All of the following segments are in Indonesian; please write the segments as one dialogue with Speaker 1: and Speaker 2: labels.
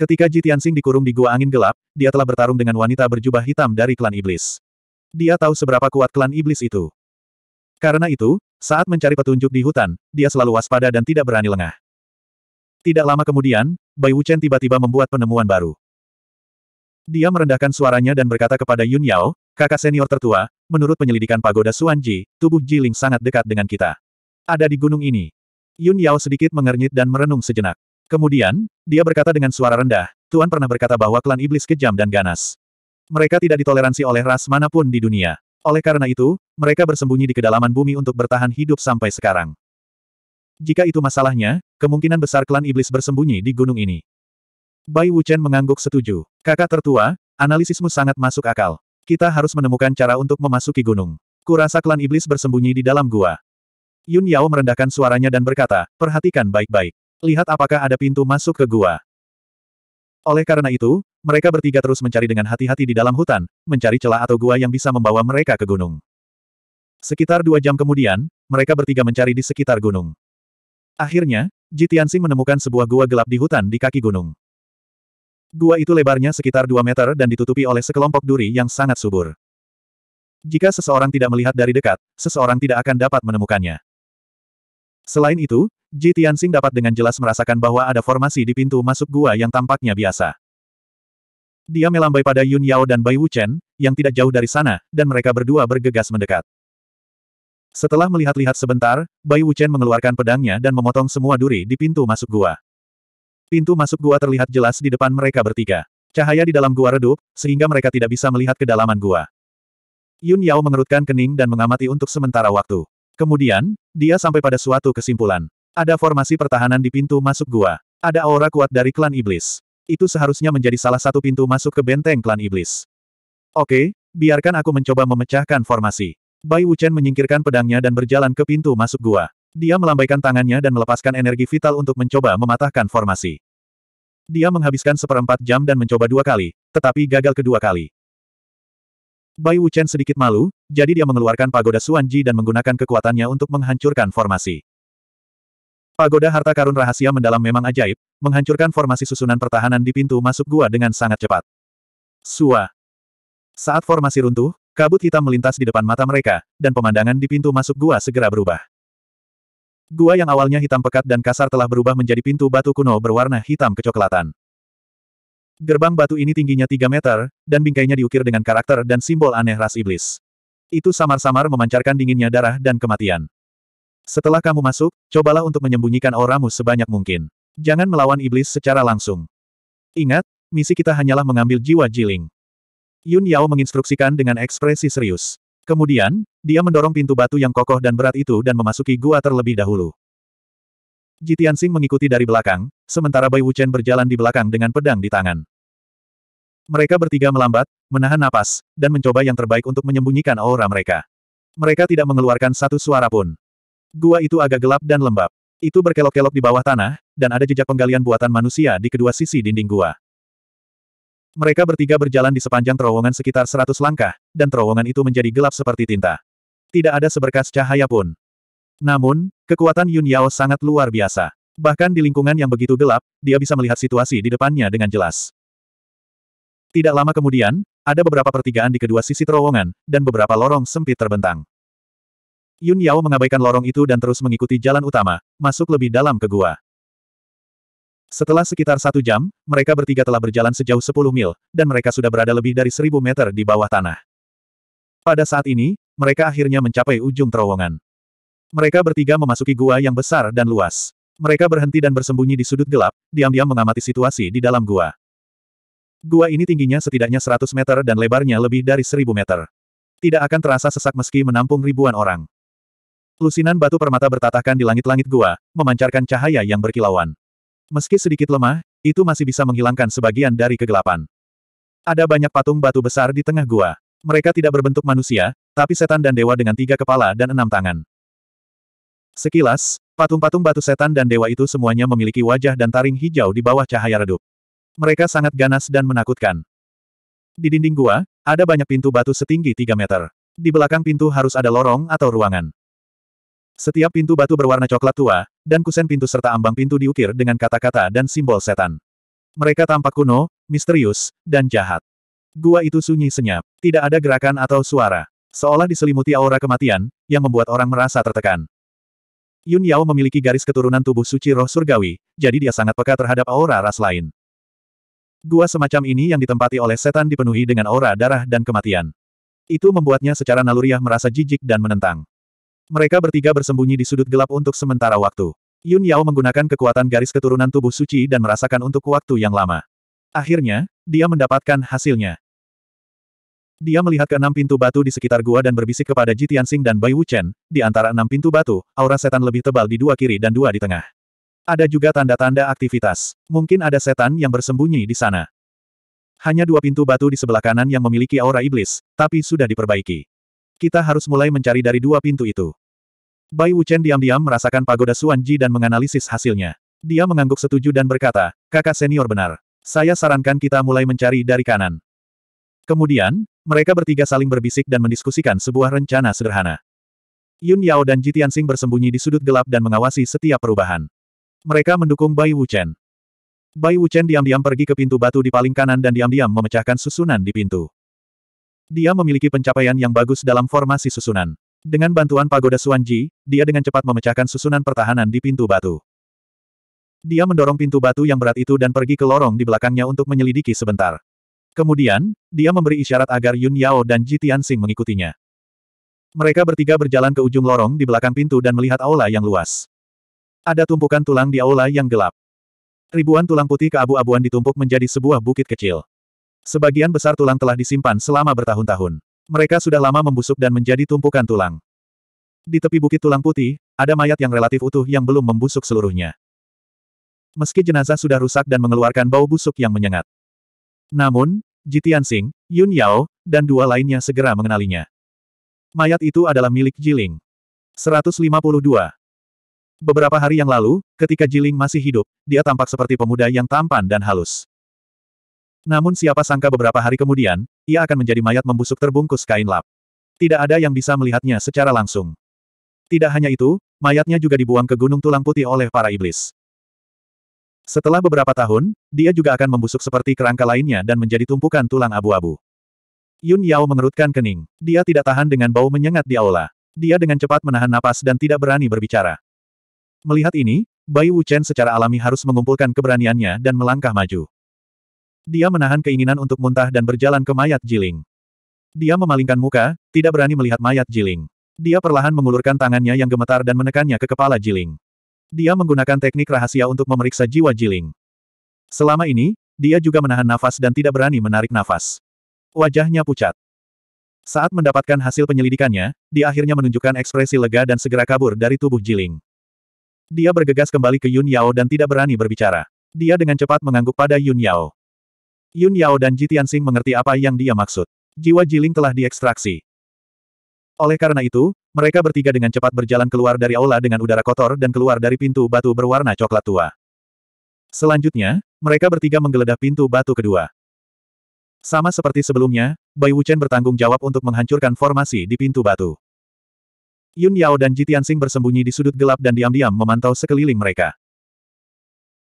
Speaker 1: Ketika Ji Tianxing dikurung di gua angin gelap, dia telah bertarung dengan wanita berjubah hitam dari klan iblis. Dia tahu seberapa kuat klan iblis itu. Karena itu, saat mencari petunjuk di hutan, dia selalu waspada dan tidak berani lengah. Tidak lama kemudian, Bai Wuchen tiba-tiba membuat penemuan baru. Dia merendahkan suaranya dan berkata kepada Yun Yao, kakak senior tertua, menurut penyelidikan pagoda Suanji, tubuh Jiling sangat dekat dengan kita. Ada di gunung ini, Yun Yao sedikit mengernyit dan merenung sejenak. Kemudian, dia berkata dengan suara rendah, Tuan pernah berkata bahwa klan iblis kejam dan ganas. Mereka tidak ditoleransi oleh ras manapun di dunia. Oleh karena itu, mereka bersembunyi di kedalaman bumi untuk bertahan hidup sampai sekarang. Jika itu masalahnya, kemungkinan besar klan iblis bersembunyi di gunung ini. Bai Wuchen mengangguk setuju. Kakak tertua, analisismu sangat masuk akal. Kita harus menemukan cara untuk memasuki gunung. Kurasa klan iblis bersembunyi di dalam gua. Yun Yao merendahkan suaranya dan berkata, perhatikan baik-baik. Lihat apakah ada pintu masuk ke gua. Oleh karena itu, mereka bertiga terus mencari dengan hati-hati di dalam hutan, mencari celah atau gua yang bisa membawa mereka ke gunung. Sekitar dua jam kemudian, mereka bertiga mencari di sekitar gunung. Akhirnya, Jitiansing menemukan sebuah gua gelap di hutan di kaki gunung. Gua itu lebarnya sekitar dua meter dan ditutupi oleh sekelompok duri yang sangat subur. Jika seseorang tidak melihat dari dekat, seseorang tidak akan dapat menemukannya. Selain itu, Ji Tianxing dapat dengan jelas merasakan bahwa ada formasi di pintu masuk gua yang tampaknya biasa. Dia melambai pada Yun Yao dan Bai Wuchen, yang tidak jauh dari sana, dan mereka berdua bergegas mendekat. Setelah melihat-lihat sebentar, Bai Wuchen mengeluarkan pedangnya dan memotong semua duri di pintu masuk gua. Pintu masuk gua terlihat jelas di depan mereka bertiga. Cahaya di dalam gua redup, sehingga mereka tidak bisa melihat kedalaman gua. Yun Yao mengerutkan kening dan mengamati untuk sementara waktu. Kemudian, dia sampai pada suatu kesimpulan. Ada formasi pertahanan di pintu masuk gua. Ada aura kuat dari klan iblis. Itu seharusnya menjadi salah satu pintu masuk ke benteng klan iblis. Oke, biarkan aku mencoba memecahkan formasi. Bai Wuchen menyingkirkan pedangnya dan berjalan ke pintu masuk gua. Dia melambaikan tangannya dan melepaskan energi vital untuk mencoba mematahkan formasi. Dia menghabiskan seperempat jam dan mencoba dua kali, tetapi gagal kedua kali. Bai Wuchen sedikit malu, jadi dia mengeluarkan pagoda Suanji dan menggunakan kekuatannya untuk menghancurkan formasi. Pagoda harta karun rahasia mendalam memang ajaib, menghancurkan formasi susunan pertahanan di pintu masuk gua dengan sangat cepat. Sua. Saat formasi runtuh, kabut hitam melintas di depan mata mereka, dan pemandangan di pintu masuk gua segera berubah. Gua yang awalnya hitam pekat dan kasar telah berubah menjadi pintu batu kuno berwarna hitam kecoklatan. Gerbang batu ini tingginya 3 meter, dan bingkainya diukir dengan karakter dan simbol aneh ras iblis. Itu samar-samar memancarkan dinginnya darah dan kematian. Setelah kamu masuk, cobalah untuk menyembunyikan orangmu sebanyak mungkin. Jangan melawan iblis secara langsung. Ingat, misi kita hanyalah mengambil jiwa Jiling. Yun Yao menginstruksikan dengan ekspresi serius. Kemudian, dia mendorong pintu batu yang kokoh dan berat itu dan memasuki gua terlebih dahulu. Jitiansing mengikuti dari belakang, sementara Bai Wuchen berjalan di belakang dengan pedang di tangan. Mereka bertiga melambat, menahan napas, dan mencoba yang terbaik untuk menyembunyikan aura mereka. Mereka tidak mengeluarkan satu suara pun. Gua itu agak gelap dan lembab. Itu berkelok-kelok di bawah tanah, dan ada jejak penggalian buatan manusia di kedua sisi dinding gua. Mereka bertiga berjalan di sepanjang terowongan sekitar seratus langkah, dan terowongan itu menjadi gelap seperti tinta. Tidak ada seberkas cahaya pun. Namun, kekuatan Yun Yao sangat luar biasa. Bahkan di lingkungan yang begitu gelap, dia bisa melihat situasi di depannya dengan jelas. Tidak lama kemudian, ada beberapa pertigaan di kedua sisi terowongan, dan beberapa lorong sempit terbentang. Yun Yao mengabaikan lorong itu dan terus mengikuti jalan utama, masuk lebih dalam ke gua. Setelah sekitar satu jam, mereka bertiga telah berjalan sejauh 10 mil, dan mereka sudah berada lebih dari seribu meter di bawah tanah. Pada saat ini, mereka akhirnya mencapai ujung terowongan. Mereka bertiga memasuki gua yang besar dan luas. Mereka berhenti dan bersembunyi di sudut gelap, diam-diam mengamati situasi di dalam gua. Gua ini tingginya setidaknya 100 meter dan lebarnya lebih dari 1000 meter. Tidak akan terasa sesak meski menampung ribuan orang. Lusinan batu permata bertatahkan di langit-langit gua, memancarkan cahaya yang berkilauan. Meski sedikit lemah, itu masih bisa menghilangkan sebagian dari kegelapan. Ada banyak patung batu besar di tengah gua. Mereka tidak berbentuk manusia, tapi setan dan dewa dengan tiga kepala dan enam tangan. Sekilas, patung-patung batu setan dan dewa itu semuanya memiliki wajah dan taring hijau di bawah cahaya redup. Mereka sangat ganas dan menakutkan. Di dinding gua, ada banyak pintu batu setinggi 3 meter. Di belakang pintu harus ada lorong atau ruangan. Setiap pintu batu berwarna coklat tua, dan kusen pintu serta ambang pintu diukir dengan kata-kata dan simbol setan. Mereka tampak kuno, misterius, dan jahat. Gua itu sunyi senyap. Tidak ada gerakan atau suara. Seolah diselimuti aura kematian, yang membuat orang merasa tertekan. Yun Yao memiliki garis keturunan tubuh suci roh surgawi, jadi dia sangat peka terhadap aura ras lain. Gua semacam ini yang ditempati oleh setan dipenuhi dengan aura darah dan kematian. Itu membuatnya secara naluriah merasa jijik dan menentang. Mereka bertiga bersembunyi di sudut gelap untuk sementara waktu. Yun Yao menggunakan kekuatan garis keturunan tubuh suci dan merasakan untuk waktu yang lama. Akhirnya, dia mendapatkan hasilnya. Dia melihat enam pintu batu di sekitar gua dan berbisik kepada Ji Tianxing dan Bai Wuchen, di antara enam pintu batu, aura setan lebih tebal di dua kiri dan dua di tengah. Ada juga tanda-tanda aktivitas. Mungkin ada setan yang bersembunyi di sana. Hanya dua pintu batu di sebelah kanan yang memiliki aura iblis, tapi sudah diperbaiki. Kita harus mulai mencari dari dua pintu itu. Bai Wuchen diam-diam merasakan pagoda Suanji dan menganalisis hasilnya. Dia mengangguk setuju dan berkata, kakak senior benar. Saya sarankan kita mulai mencari dari kanan. Kemudian, mereka bertiga saling berbisik dan mendiskusikan sebuah rencana sederhana. Yun Yao dan Jitian Sing bersembunyi di sudut gelap dan mengawasi setiap perubahan. Mereka mendukung Bai Wuchen. Bai Wuchen diam-diam pergi ke pintu batu di paling kanan dan diam-diam memecahkan susunan di pintu. Dia memiliki pencapaian yang bagus dalam formasi susunan. Dengan bantuan pagoda Suanji, dia dengan cepat memecahkan susunan pertahanan di pintu batu. Dia mendorong pintu batu yang berat itu dan pergi ke lorong di belakangnya untuk menyelidiki sebentar. Kemudian, dia memberi isyarat agar Yun Yao dan Ji Tianxing mengikutinya. Mereka bertiga berjalan ke ujung lorong di belakang pintu dan melihat aula yang luas. Ada tumpukan tulang di aula yang gelap. Ribuan tulang putih keabu-abuan ditumpuk menjadi sebuah bukit kecil. Sebagian besar tulang telah disimpan selama bertahun-tahun. Mereka sudah lama membusuk dan menjadi tumpukan tulang. Di tepi bukit tulang putih, ada mayat yang relatif utuh yang belum membusuk seluruhnya. Meski jenazah sudah rusak dan mengeluarkan bau busuk yang menyengat. Namun, Jitian Sing, Yun Yao, dan dua lainnya segera mengenalinya. Mayat itu adalah milik Jiling. 152. Beberapa hari yang lalu, ketika Jiling masih hidup, dia tampak seperti pemuda yang tampan dan halus. Namun siapa sangka beberapa hari kemudian, ia akan menjadi mayat membusuk terbungkus kain lap. Tidak ada yang bisa melihatnya secara langsung. Tidak hanya itu, mayatnya juga dibuang ke gunung tulang putih oleh para iblis. Setelah beberapa tahun, dia juga akan membusuk seperti kerangka lainnya dan menjadi tumpukan tulang abu-abu. Yun Yao mengerutkan kening. Dia tidak tahan dengan bau menyengat di aula. Dia dengan cepat menahan napas dan tidak berani berbicara. Melihat ini, Bai Wuchen secara alami harus mengumpulkan keberaniannya dan melangkah maju. Dia menahan keinginan untuk muntah dan berjalan ke mayat Jiling. Dia memalingkan muka, tidak berani melihat mayat Jiling. Dia perlahan mengulurkan tangannya yang gemetar dan menekannya ke kepala Jiling. Dia menggunakan teknik rahasia untuk memeriksa jiwa Jiling. Selama ini, dia juga menahan nafas dan tidak berani menarik nafas. Wajahnya pucat. Saat mendapatkan hasil penyelidikannya, dia akhirnya menunjukkan ekspresi lega dan segera kabur dari tubuh Jiling. Dia bergegas kembali ke Yun Yao dan tidak berani berbicara. Dia dengan cepat mengangguk pada Yun Yao. Yun Yao dan Ji Tianxing mengerti apa yang dia maksud. Jiwa Jiling telah diekstraksi. Oleh karena itu, mereka bertiga dengan cepat berjalan keluar dari aula dengan udara kotor dan keluar dari pintu batu berwarna coklat tua. Selanjutnya, mereka bertiga menggeledah pintu batu kedua. Sama seperti sebelumnya, Bai Wuchen bertanggung jawab untuk menghancurkan formasi di pintu batu. Yun Yao dan Ji Tianxing bersembunyi di sudut gelap dan diam-diam memantau sekeliling mereka.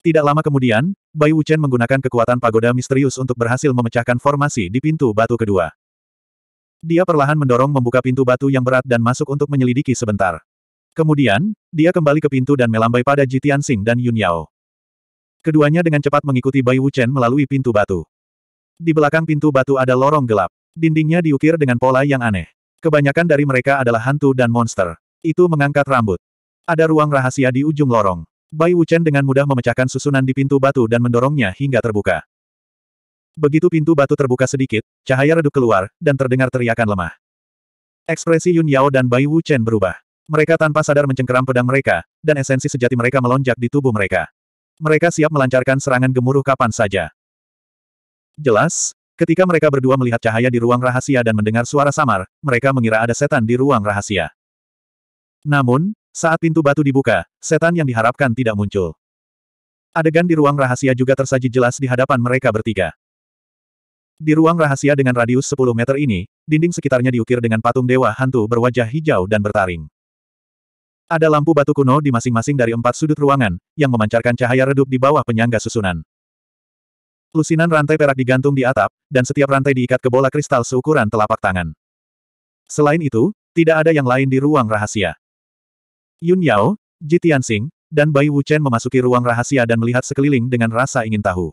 Speaker 1: Tidak lama kemudian, Bai Wuchen menggunakan kekuatan pagoda misterius untuk berhasil memecahkan formasi di pintu batu kedua. Dia perlahan mendorong membuka pintu batu yang berat dan masuk untuk menyelidiki sebentar. Kemudian, dia kembali ke pintu dan melambai pada Ji Tianxing dan Yun Yao. Keduanya dengan cepat mengikuti Bai Wuchen melalui pintu batu. Di belakang pintu batu ada lorong gelap. Dindingnya diukir dengan pola yang aneh. Kebanyakan dari mereka adalah hantu dan monster. Itu mengangkat rambut. Ada ruang rahasia di ujung lorong. Bai Wuchen dengan mudah memecahkan susunan di pintu batu dan mendorongnya hingga terbuka. Begitu pintu batu terbuka sedikit, cahaya redup keluar, dan terdengar teriakan lemah. Ekspresi Yun Yao dan Bai Wuchen berubah. Mereka tanpa sadar mencengkeram pedang mereka, dan esensi sejati mereka melonjak di tubuh mereka. Mereka siap melancarkan serangan gemuruh kapan saja. Jelas, Ketika mereka berdua melihat cahaya di ruang rahasia dan mendengar suara samar, mereka mengira ada setan di ruang rahasia. Namun, saat pintu batu dibuka, setan yang diharapkan tidak muncul. Adegan di ruang rahasia juga tersaji jelas di hadapan mereka bertiga. Di ruang rahasia dengan radius 10 meter ini, dinding sekitarnya diukir dengan patung dewa hantu berwajah hijau dan bertaring. Ada lampu batu kuno di masing-masing dari empat sudut ruangan, yang memancarkan cahaya redup di bawah penyangga susunan. Lusinan rantai perak digantung di atap, dan setiap rantai diikat ke bola kristal seukuran telapak tangan. Selain itu, tidak ada yang lain di ruang rahasia. Yun Yao, Ji Tianxing, dan Bai Wuchen memasuki ruang rahasia dan melihat sekeliling dengan rasa ingin tahu.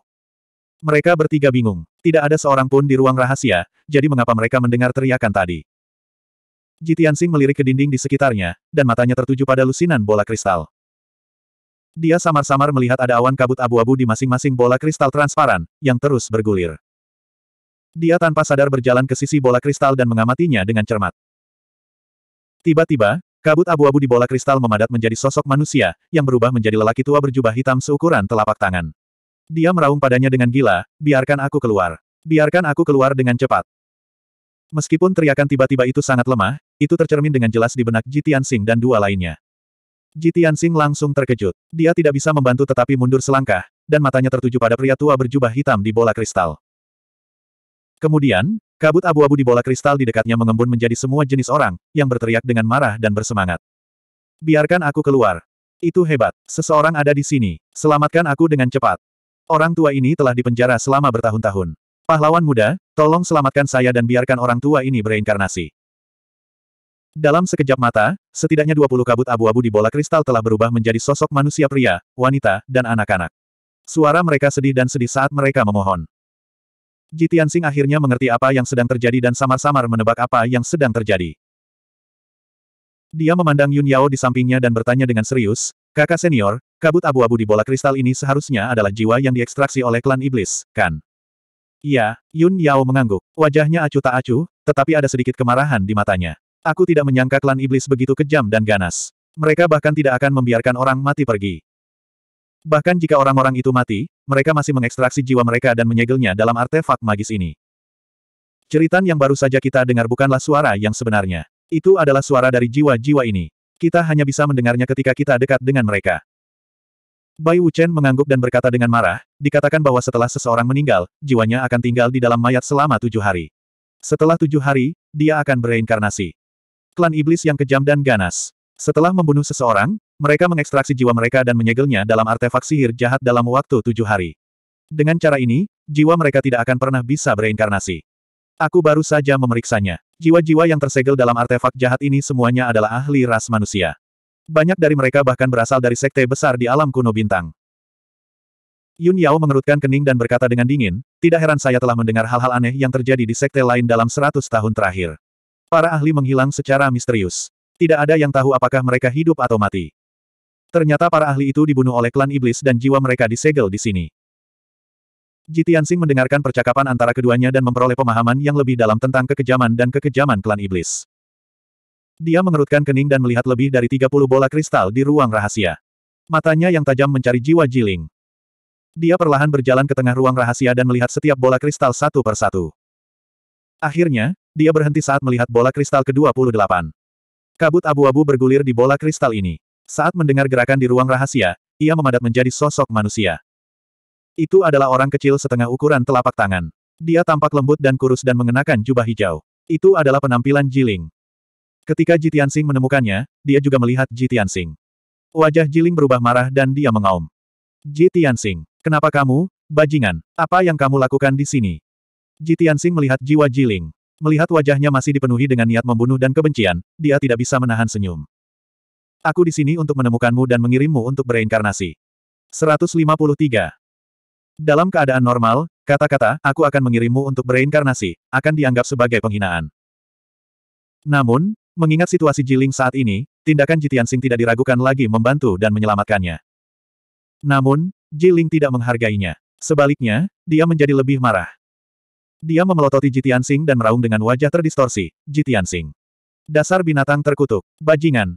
Speaker 1: Mereka bertiga bingung. Tidak ada seorang pun di ruang rahasia, jadi mengapa mereka mendengar teriakan tadi? Tianxing melirik ke dinding di sekitarnya, dan matanya tertuju pada lusinan bola kristal. Dia samar-samar melihat ada awan kabut abu-abu di masing-masing bola kristal transparan, yang terus bergulir. Dia tanpa sadar berjalan ke sisi bola kristal dan mengamatinya dengan cermat. Tiba-tiba, kabut abu-abu di bola kristal memadat menjadi sosok manusia, yang berubah menjadi lelaki tua berjubah hitam seukuran telapak tangan. Dia meraung padanya dengan gila, biarkan aku keluar. Biarkan aku keluar dengan cepat. Meskipun teriakan tiba-tiba itu sangat lemah, itu tercermin dengan jelas di benak Jitian Sing dan dua lainnya. Jitian Sing langsung terkejut. Dia tidak bisa membantu tetapi mundur selangkah, dan matanya tertuju pada pria tua berjubah hitam di bola kristal. Kemudian, kabut abu-abu di bola kristal di dekatnya mengembun menjadi semua jenis orang, yang berteriak dengan marah dan bersemangat. Biarkan aku keluar. Itu hebat. Seseorang ada di sini. Selamatkan aku dengan cepat. Orang tua ini telah dipenjara selama bertahun-tahun. Pahlawan muda, tolong selamatkan saya dan biarkan orang tua ini bereinkarnasi. Dalam sekejap mata, setidaknya 20 kabut abu-abu di bola kristal telah berubah menjadi sosok manusia pria, wanita, dan anak-anak. Suara mereka sedih dan sedih saat mereka memohon. Jitian akhirnya mengerti apa yang sedang terjadi dan samar-samar menebak apa yang sedang terjadi. Dia memandang Yun Yao di sampingnya dan bertanya dengan serius, Kakak senior, kabut abu-abu di bola kristal ini seharusnya adalah jiwa yang diekstraksi oleh klan iblis, kan? Iya, Yun Yao mengangguk. Wajahnya acuh tak acuh, tetapi ada sedikit kemarahan di matanya. Aku tidak menyangka klan iblis begitu kejam dan ganas. Mereka bahkan tidak akan membiarkan orang mati pergi. Bahkan jika orang-orang itu mati, mereka masih mengekstraksi jiwa mereka dan menyegelnya dalam artefak magis ini. Cerita yang baru saja kita dengar bukanlah suara yang sebenarnya. Itu adalah suara dari jiwa-jiwa ini. Kita hanya bisa mendengarnya ketika kita dekat dengan mereka. Bai Wuchen mengangguk dan berkata dengan marah, dikatakan bahwa setelah seseorang meninggal, jiwanya akan tinggal di dalam mayat selama tujuh hari. Setelah tujuh hari, dia akan bereinkarnasi. Klan Iblis yang kejam dan ganas. Setelah membunuh seseorang, mereka mengekstraksi jiwa mereka dan menyegelnya dalam artefak sihir jahat dalam waktu tujuh hari. Dengan cara ini, jiwa mereka tidak akan pernah bisa bereinkarnasi. Aku baru saja memeriksanya. Jiwa-jiwa yang tersegel dalam artefak jahat ini semuanya adalah ahli ras manusia. Banyak dari mereka bahkan berasal dari sekte besar di alam kuno bintang. Yun Yao mengerutkan kening dan berkata dengan dingin, tidak heran saya telah mendengar hal-hal aneh yang terjadi di sekte lain dalam seratus tahun terakhir. Para ahli menghilang secara misterius. Tidak ada yang tahu apakah mereka hidup atau mati. Ternyata para ahli itu dibunuh oleh klan iblis dan jiwa mereka disegel di sini. Jitiansing mendengarkan percakapan antara keduanya dan memperoleh pemahaman yang lebih dalam tentang kekejaman dan kekejaman klan iblis. Dia mengerutkan kening dan melihat lebih dari 30 bola kristal di ruang rahasia. Matanya yang tajam mencari jiwa Jiling. Dia perlahan berjalan ke tengah ruang rahasia dan melihat setiap bola kristal satu persatu. Akhirnya, dia berhenti saat melihat bola kristal ke-28. Kabut abu-abu bergulir di bola kristal ini. Saat mendengar gerakan di ruang rahasia, ia memadat menjadi sosok manusia. Itu adalah orang kecil setengah ukuran telapak tangan. Dia tampak lembut dan kurus dan mengenakan jubah hijau. Itu adalah penampilan Jiling. Ketika Jitian Sing menemukannya, dia juga melihat Jitian Sing. Wajah Jiling berubah marah dan dia mengaum. Jitian Sing, kenapa kamu, bajingan, apa yang kamu lakukan di sini? Jitian Sing melihat jiwa Jiling. Melihat wajahnya masih dipenuhi dengan niat membunuh dan kebencian, dia tidak bisa menahan senyum. Aku di sini untuk menemukanmu dan mengirimmu untuk bereinkarnasi. 153. Dalam keadaan normal, kata-kata, aku akan mengirimmu untuk bereinkarnasi, akan dianggap sebagai penghinaan. Namun, mengingat situasi Jiling saat ini, tindakan Jitian Sing tidak diragukan lagi membantu dan menyelamatkannya. Namun, Jiling tidak menghargainya. Sebaliknya, dia menjadi lebih marah. Dia memelototi Jitian Sing dan meraung dengan wajah terdistorsi, Jitian Sing. Dasar binatang terkutuk, bajingan.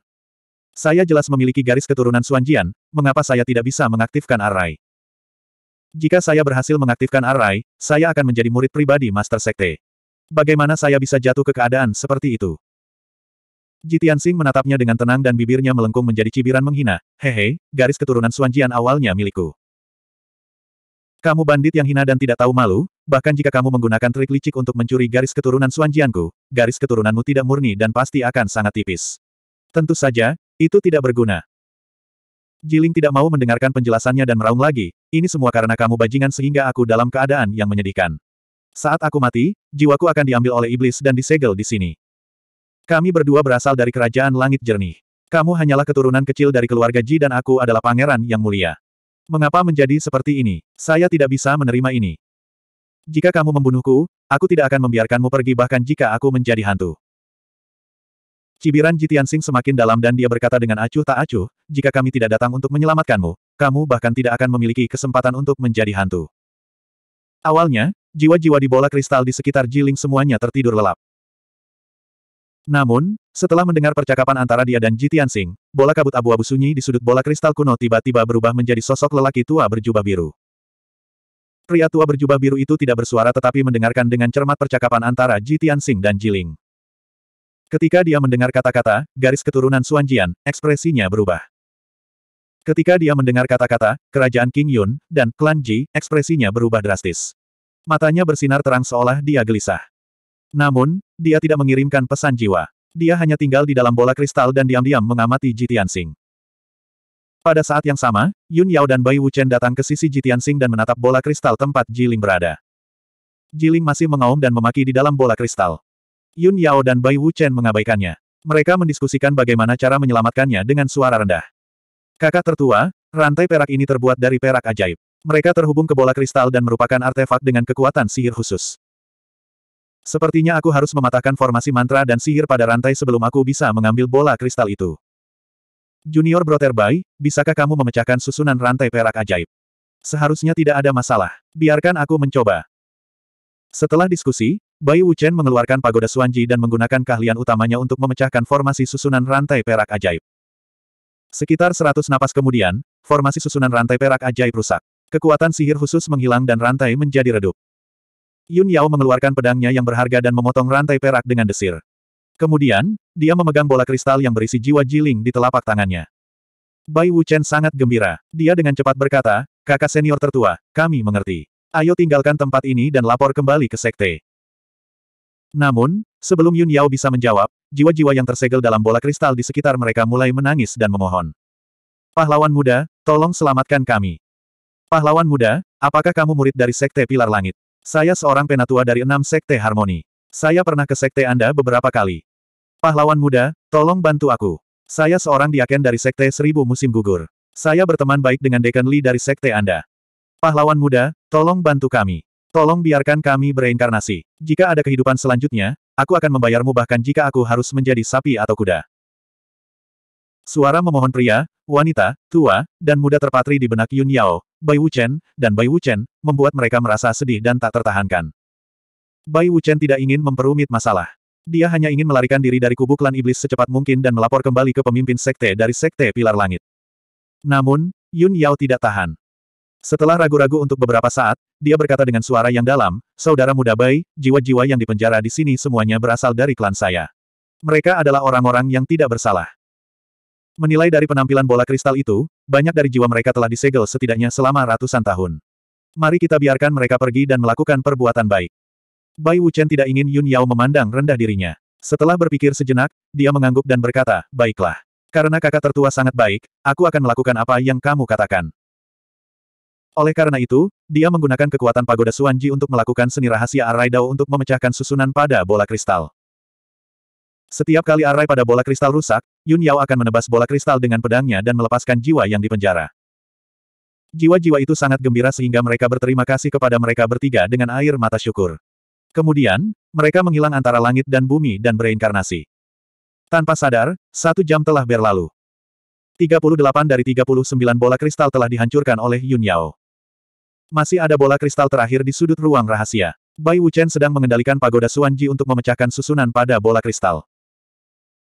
Speaker 1: Saya jelas memiliki garis keturunan Suanjian, mengapa saya tidak bisa mengaktifkan Arai? Jika saya berhasil mengaktifkan Arai, saya akan menjadi murid pribadi Master Sekte. Bagaimana saya bisa jatuh ke keadaan seperti itu? Jitian Sing menatapnya dengan tenang dan bibirnya melengkung menjadi cibiran menghina. Hehe, garis keturunan Suanjian awalnya milikku. Kamu bandit yang hina dan tidak tahu malu, bahkan jika kamu menggunakan trik licik untuk mencuri garis keturunan Suanjianku, garis keturunanmu tidak murni dan pasti akan sangat tipis. Tentu saja, itu tidak berguna. Jiling tidak mau mendengarkan penjelasannya dan meraung lagi, ini semua karena kamu bajingan sehingga aku dalam keadaan yang menyedihkan. Saat aku mati, jiwaku akan diambil oleh iblis dan disegel di sini. Kami berdua berasal dari kerajaan langit jernih. Kamu hanyalah keturunan kecil dari keluarga Ji dan aku adalah pangeran yang mulia. Mengapa menjadi seperti ini? Saya tidak bisa menerima ini. Jika kamu membunuhku, aku tidak akan membiarkanmu pergi bahkan jika aku menjadi hantu. Cibiran Jitiansing semakin dalam dan dia berkata dengan acuh tak acuh, jika kami tidak datang untuk menyelamatkanmu, kamu bahkan tidak akan memiliki kesempatan untuk menjadi hantu. Awalnya, jiwa-jiwa di bola kristal di sekitar Jiling semuanya tertidur lelap. Namun, setelah mendengar percakapan antara dia dan Jitian Sing, bola kabut abu-abu sunyi di sudut bola kristal kuno tiba-tiba berubah menjadi sosok lelaki tua berjubah biru. Pria tua berjubah biru itu tidak bersuara tetapi mendengarkan dengan cermat percakapan antara Jitian Sing dan Jiling. Ketika dia mendengar kata-kata, garis keturunan Suanjian, ekspresinya berubah. Ketika dia mendengar kata-kata, kerajaan King Yun, dan klan Ji, ekspresinya berubah drastis. Matanya bersinar terang seolah dia gelisah. Namun, dia tidak mengirimkan pesan jiwa. Dia hanya tinggal di dalam bola kristal dan diam-diam mengamati Jitian Sing. Pada saat yang sama, Yun Yao dan Bai Wuchen datang ke sisi Jitian Sing dan menatap bola kristal tempat Jiling berada. Jiling masih mengaum dan memaki di dalam bola kristal. Yun Yao dan Bai Wuchen mengabaikannya. Mereka mendiskusikan bagaimana cara menyelamatkannya dengan suara rendah. Kakak tertua, rantai perak ini terbuat dari perak ajaib. Mereka terhubung ke bola kristal dan merupakan artefak dengan kekuatan sihir khusus. Sepertinya aku harus mematahkan formasi mantra dan sihir pada rantai sebelum aku bisa mengambil bola kristal itu. Junior Brother Bai, bisakah kamu memecahkan susunan rantai perak ajaib? Seharusnya tidak ada masalah. Biarkan aku mencoba. Setelah diskusi, Bai Wuchen mengeluarkan pagoda Suanji dan menggunakan keahlian utamanya untuk memecahkan formasi susunan rantai perak ajaib. Sekitar 100 napas kemudian, formasi susunan rantai perak ajaib rusak. Kekuatan sihir khusus menghilang dan rantai menjadi redup. Yun Yao mengeluarkan pedangnya yang berharga dan memotong rantai perak dengan desir. Kemudian, dia memegang bola kristal yang berisi jiwa jiling di telapak tangannya. Bai Wuchen sangat gembira. Dia dengan cepat berkata, kakak senior tertua, kami mengerti. Ayo tinggalkan tempat ini dan lapor kembali ke sekte. Namun, sebelum Yun Yao bisa menjawab, jiwa-jiwa yang tersegel dalam bola kristal di sekitar mereka mulai menangis dan memohon. Pahlawan muda, tolong selamatkan kami. Pahlawan muda, apakah kamu murid dari Sekte Pilar Langit? Saya seorang penatua dari enam sekte harmoni. Saya pernah ke sekte Anda beberapa kali. Pahlawan muda, tolong bantu aku. Saya seorang diaken dari sekte seribu musim gugur. Saya berteman baik dengan Deacon Li dari sekte Anda. Pahlawan muda, tolong bantu kami. Tolong biarkan kami bereinkarnasi. Jika ada kehidupan selanjutnya, aku akan membayarmu bahkan jika aku harus menjadi sapi atau kuda. Suara memohon pria, wanita, tua, dan muda terpatri di benak Yun Yao, Bai Chen dan Bai Chen membuat mereka merasa sedih dan tak tertahankan. Bai Chen tidak ingin memperumit masalah. Dia hanya ingin melarikan diri dari kubu klan iblis secepat mungkin dan melapor kembali ke pemimpin sekte dari sekte Pilar Langit. Namun, Yun Yao tidak tahan. Setelah ragu-ragu untuk beberapa saat, dia berkata dengan suara yang dalam, Saudara muda Bai, jiwa-jiwa yang dipenjara di sini semuanya berasal dari klan saya. Mereka adalah orang-orang yang tidak bersalah. Menilai dari penampilan bola kristal itu, banyak dari jiwa mereka telah disegel setidaknya selama ratusan tahun. Mari kita biarkan mereka pergi dan melakukan perbuatan baik. Bai Wuchen tidak ingin Yun Yao memandang rendah dirinya. Setelah berpikir sejenak, dia mengangguk dan berkata, Baiklah. Karena kakak tertua sangat baik, aku akan melakukan apa yang kamu katakan. Oleh karena itu, dia menggunakan kekuatan pagoda Suanji untuk melakukan seni rahasia Dao untuk memecahkan susunan pada bola kristal. Setiap kali arai pada bola kristal rusak, Yun Yao akan menebas bola kristal dengan pedangnya dan melepaskan jiwa yang dipenjara. Jiwa-jiwa itu sangat gembira sehingga mereka berterima kasih kepada mereka bertiga dengan air mata syukur. Kemudian, mereka menghilang antara langit dan bumi dan bereinkarnasi. Tanpa sadar, satu jam telah berlalu. 38 dari 39 bola kristal telah dihancurkan oleh Yun Yao. Masih ada bola kristal terakhir di sudut ruang rahasia. Bai Wuchen sedang mengendalikan pagoda Suanji untuk memecahkan susunan pada bola kristal.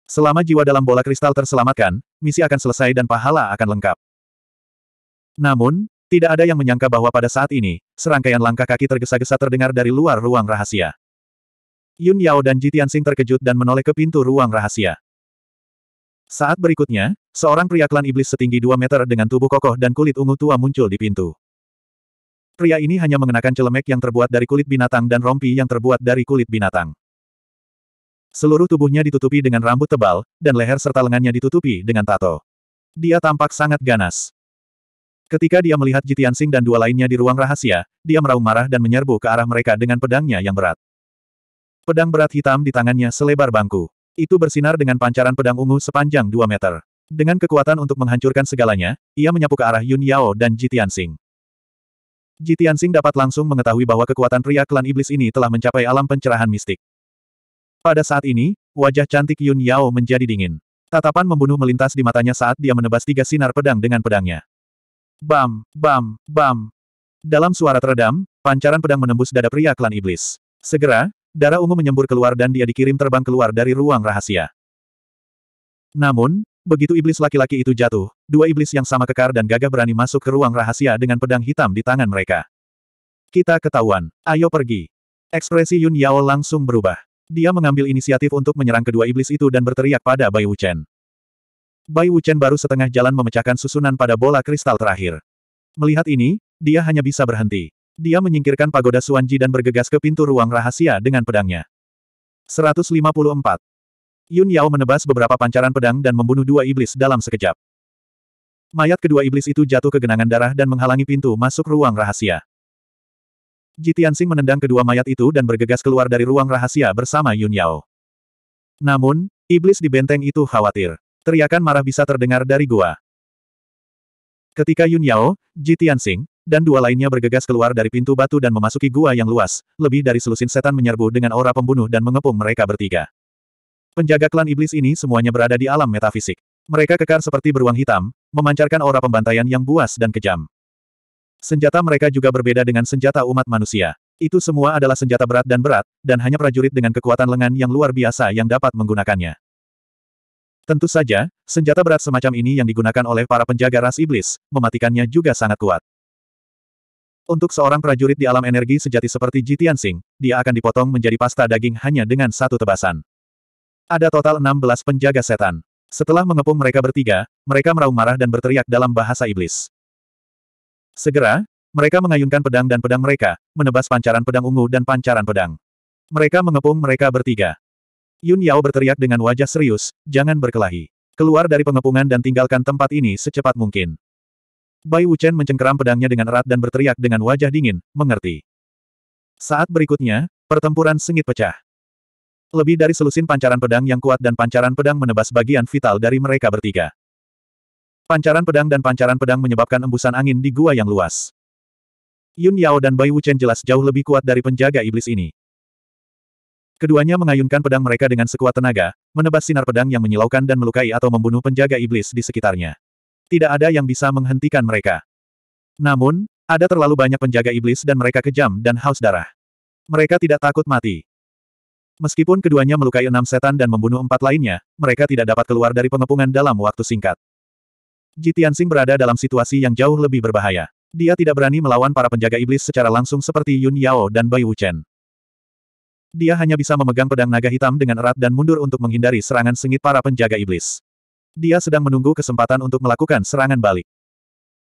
Speaker 1: Selama jiwa dalam bola kristal terselamatkan, misi akan selesai dan pahala akan lengkap. Namun, tidak ada yang menyangka bahwa pada saat ini, serangkaian langkah kaki tergesa-gesa terdengar dari luar ruang rahasia. Yun Yao dan Ji Tianxing terkejut dan menoleh ke pintu ruang rahasia. Saat berikutnya, seorang pria klan iblis setinggi 2 meter dengan tubuh kokoh dan kulit ungu tua muncul di pintu. Pria ini hanya mengenakan celemek yang terbuat dari kulit binatang dan rompi yang terbuat dari kulit binatang. Seluruh tubuhnya ditutupi dengan rambut tebal, dan leher serta lengannya ditutupi dengan tato. Dia tampak sangat ganas. Ketika dia melihat Jitiansing dan dua lainnya di ruang rahasia, dia meraung marah dan menyerbu ke arah mereka dengan pedangnya yang berat. Pedang berat hitam di tangannya selebar bangku. Itu bersinar dengan pancaran pedang ungu sepanjang 2 meter. Dengan kekuatan untuk menghancurkan segalanya, ia menyapu ke arah Yun Yao dan Jitiansing. Jitiansing dapat langsung mengetahui bahwa kekuatan pria klan iblis ini telah mencapai alam pencerahan mistik. Pada saat ini, wajah cantik Yun Yao menjadi dingin. Tatapan membunuh melintas di matanya saat dia menebas tiga sinar pedang dengan pedangnya. Bam, bam, bam. Dalam suara teredam, pancaran pedang menembus dada pria klan iblis. Segera, darah ungu menyembur keluar dan dia dikirim terbang keluar dari ruang rahasia. Namun, begitu iblis laki-laki itu jatuh, dua iblis yang sama kekar dan gagah berani masuk ke ruang rahasia dengan pedang hitam di tangan mereka. Kita ketahuan, ayo pergi. Ekspresi Yun Yao langsung berubah. Dia mengambil inisiatif untuk menyerang kedua iblis itu dan berteriak pada Bai Wuchen. Bai Wuchen baru setengah jalan memecahkan susunan pada bola kristal terakhir. Melihat ini, dia hanya bisa berhenti. Dia menyingkirkan pagoda Suanji dan bergegas ke pintu ruang rahasia dengan pedangnya. 154. Yun Yao menebas beberapa pancaran pedang dan membunuh dua iblis dalam sekejap. Mayat kedua iblis itu jatuh ke genangan darah dan menghalangi pintu masuk ruang rahasia. Ji Tianxing menendang kedua mayat itu dan bergegas keluar dari ruang rahasia bersama Yun Yao. Namun, iblis di benteng itu khawatir. Teriakan marah bisa terdengar dari gua. Ketika Yun Yao, Ji Tianxing, dan dua lainnya bergegas keluar dari pintu batu dan memasuki gua yang luas, lebih dari selusin setan menyerbu dengan aura pembunuh dan mengepung mereka bertiga. Penjaga klan iblis ini semuanya berada di alam metafisik. Mereka kekar seperti beruang hitam, memancarkan aura pembantaian yang buas dan kejam. Senjata mereka juga berbeda dengan senjata umat manusia. Itu semua adalah senjata berat dan berat, dan hanya prajurit dengan kekuatan lengan yang luar biasa yang dapat menggunakannya. Tentu saja, senjata berat semacam ini yang digunakan oleh para penjaga ras iblis, mematikannya juga sangat kuat. Untuk seorang prajurit di alam energi sejati seperti Ji Tianxing, dia akan dipotong menjadi pasta daging hanya dengan satu tebasan. Ada total 16 penjaga setan. Setelah mengepung mereka bertiga, mereka meraung marah dan berteriak dalam bahasa iblis. Segera, mereka mengayunkan pedang dan pedang mereka, menebas pancaran pedang ungu dan pancaran pedang. Mereka mengepung mereka bertiga. Yun Yao berteriak dengan wajah serius, jangan berkelahi. Keluar dari pengepungan dan tinggalkan tempat ini secepat mungkin. Bai Wuchen mencengkeram pedangnya dengan erat dan berteriak dengan wajah dingin, mengerti. Saat berikutnya, pertempuran sengit pecah. Lebih dari selusin pancaran pedang yang kuat dan pancaran pedang menebas bagian vital dari mereka bertiga. Pancaran pedang dan pancaran pedang menyebabkan embusan angin di gua yang luas. Yun Yao dan Bai Wuchen jelas jauh lebih kuat dari penjaga iblis ini. Keduanya mengayunkan pedang mereka dengan sekuat tenaga, menebas sinar pedang yang menyilaukan dan melukai atau membunuh penjaga iblis di sekitarnya. Tidak ada yang bisa menghentikan mereka. Namun, ada terlalu banyak penjaga iblis dan mereka kejam dan haus darah. Mereka tidak takut mati. Meskipun keduanya melukai enam setan dan membunuh empat lainnya, mereka tidak dapat keluar dari pengepungan dalam waktu singkat. Ji Tianxing berada dalam situasi yang jauh lebih berbahaya. Dia tidak berani melawan para penjaga iblis secara langsung seperti Yun Yao dan Bai Wuchen. Dia hanya bisa memegang pedang naga hitam dengan erat dan mundur untuk menghindari serangan sengit para penjaga iblis. Dia sedang menunggu kesempatan untuk melakukan serangan balik.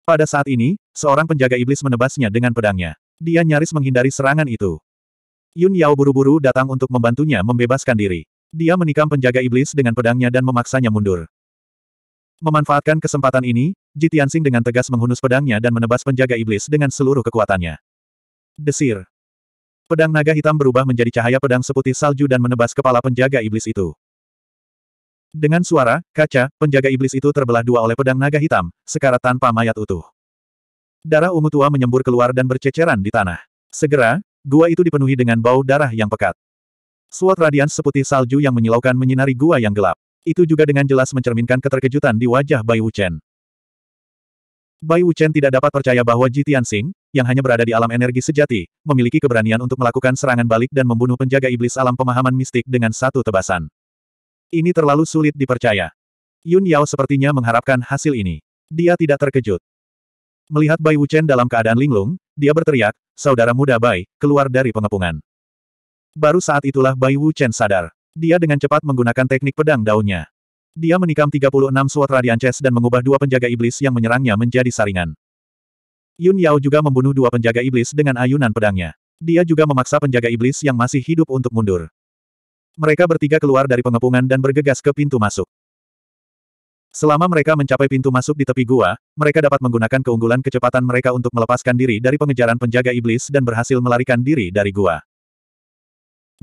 Speaker 1: Pada saat ini, seorang penjaga iblis menebasnya dengan pedangnya. Dia nyaris menghindari serangan itu. Yun Yao buru-buru datang untuk membantunya membebaskan diri. Dia menikam penjaga iblis dengan pedangnya dan memaksanya mundur. Memanfaatkan kesempatan ini, Ji Tianxing dengan tegas menghunus pedangnya dan menebas penjaga iblis dengan seluruh kekuatannya. Desir. Pedang naga hitam berubah menjadi cahaya pedang seputih salju dan menebas kepala penjaga iblis itu. Dengan suara, kaca, penjaga iblis itu terbelah dua oleh pedang naga hitam, sekarat tanpa mayat utuh. Darah ungu tua menyembur keluar dan berceceran di tanah. Segera, gua itu dipenuhi dengan bau darah yang pekat. Suat radian seputih salju yang menyilaukan menyinari gua yang gelap. Itu juga dengan jelas mencerminkan keterkejutan di wajah Bai Wuchen. Bai Wuchen tidak dapat percaya bahwa Ji Tianxing, yang hanya berada di alam energi sejati, memiliki keberanian untuk melakukan serangan balik dan membunuh penjaga iblis alam pemahaman mistik dengan satu tebasan. Ini terlalu sulit dipercaya. Yun Yao sepertinya mengharapkan hasil ini. Dia tidak terkejut. Melihat Bai Wuchen dalam keadaan linglung, dia berteriak, Saudara muda Bai, keluar dari pengepungan. Baru saat itulah Bai Wuchen sadar. Dia dengan cepat menggunakan teknik pedang daunnya. Dia menikam 36 radian Radiances dan mengubah dua penjaga iblis yang menyerangnya menjadi saringan. Yun Yao juga membunuh dua penjaga iblis dengan ayunan pedangnya. Dia juga memaksa penjaga iblis yang masih hidup untuk mundur. Mereka bertiga keluar dari pengepungan dan bergegas ke pintu masuk. Selama mereka mencapai pintu masuk di tepi gua, mereka dapat menggunakan keunggulan kecepatan mereka untuk melepaskan diri dari pengejaran penjaga iblis dan berhasil melarikan diri dari gua.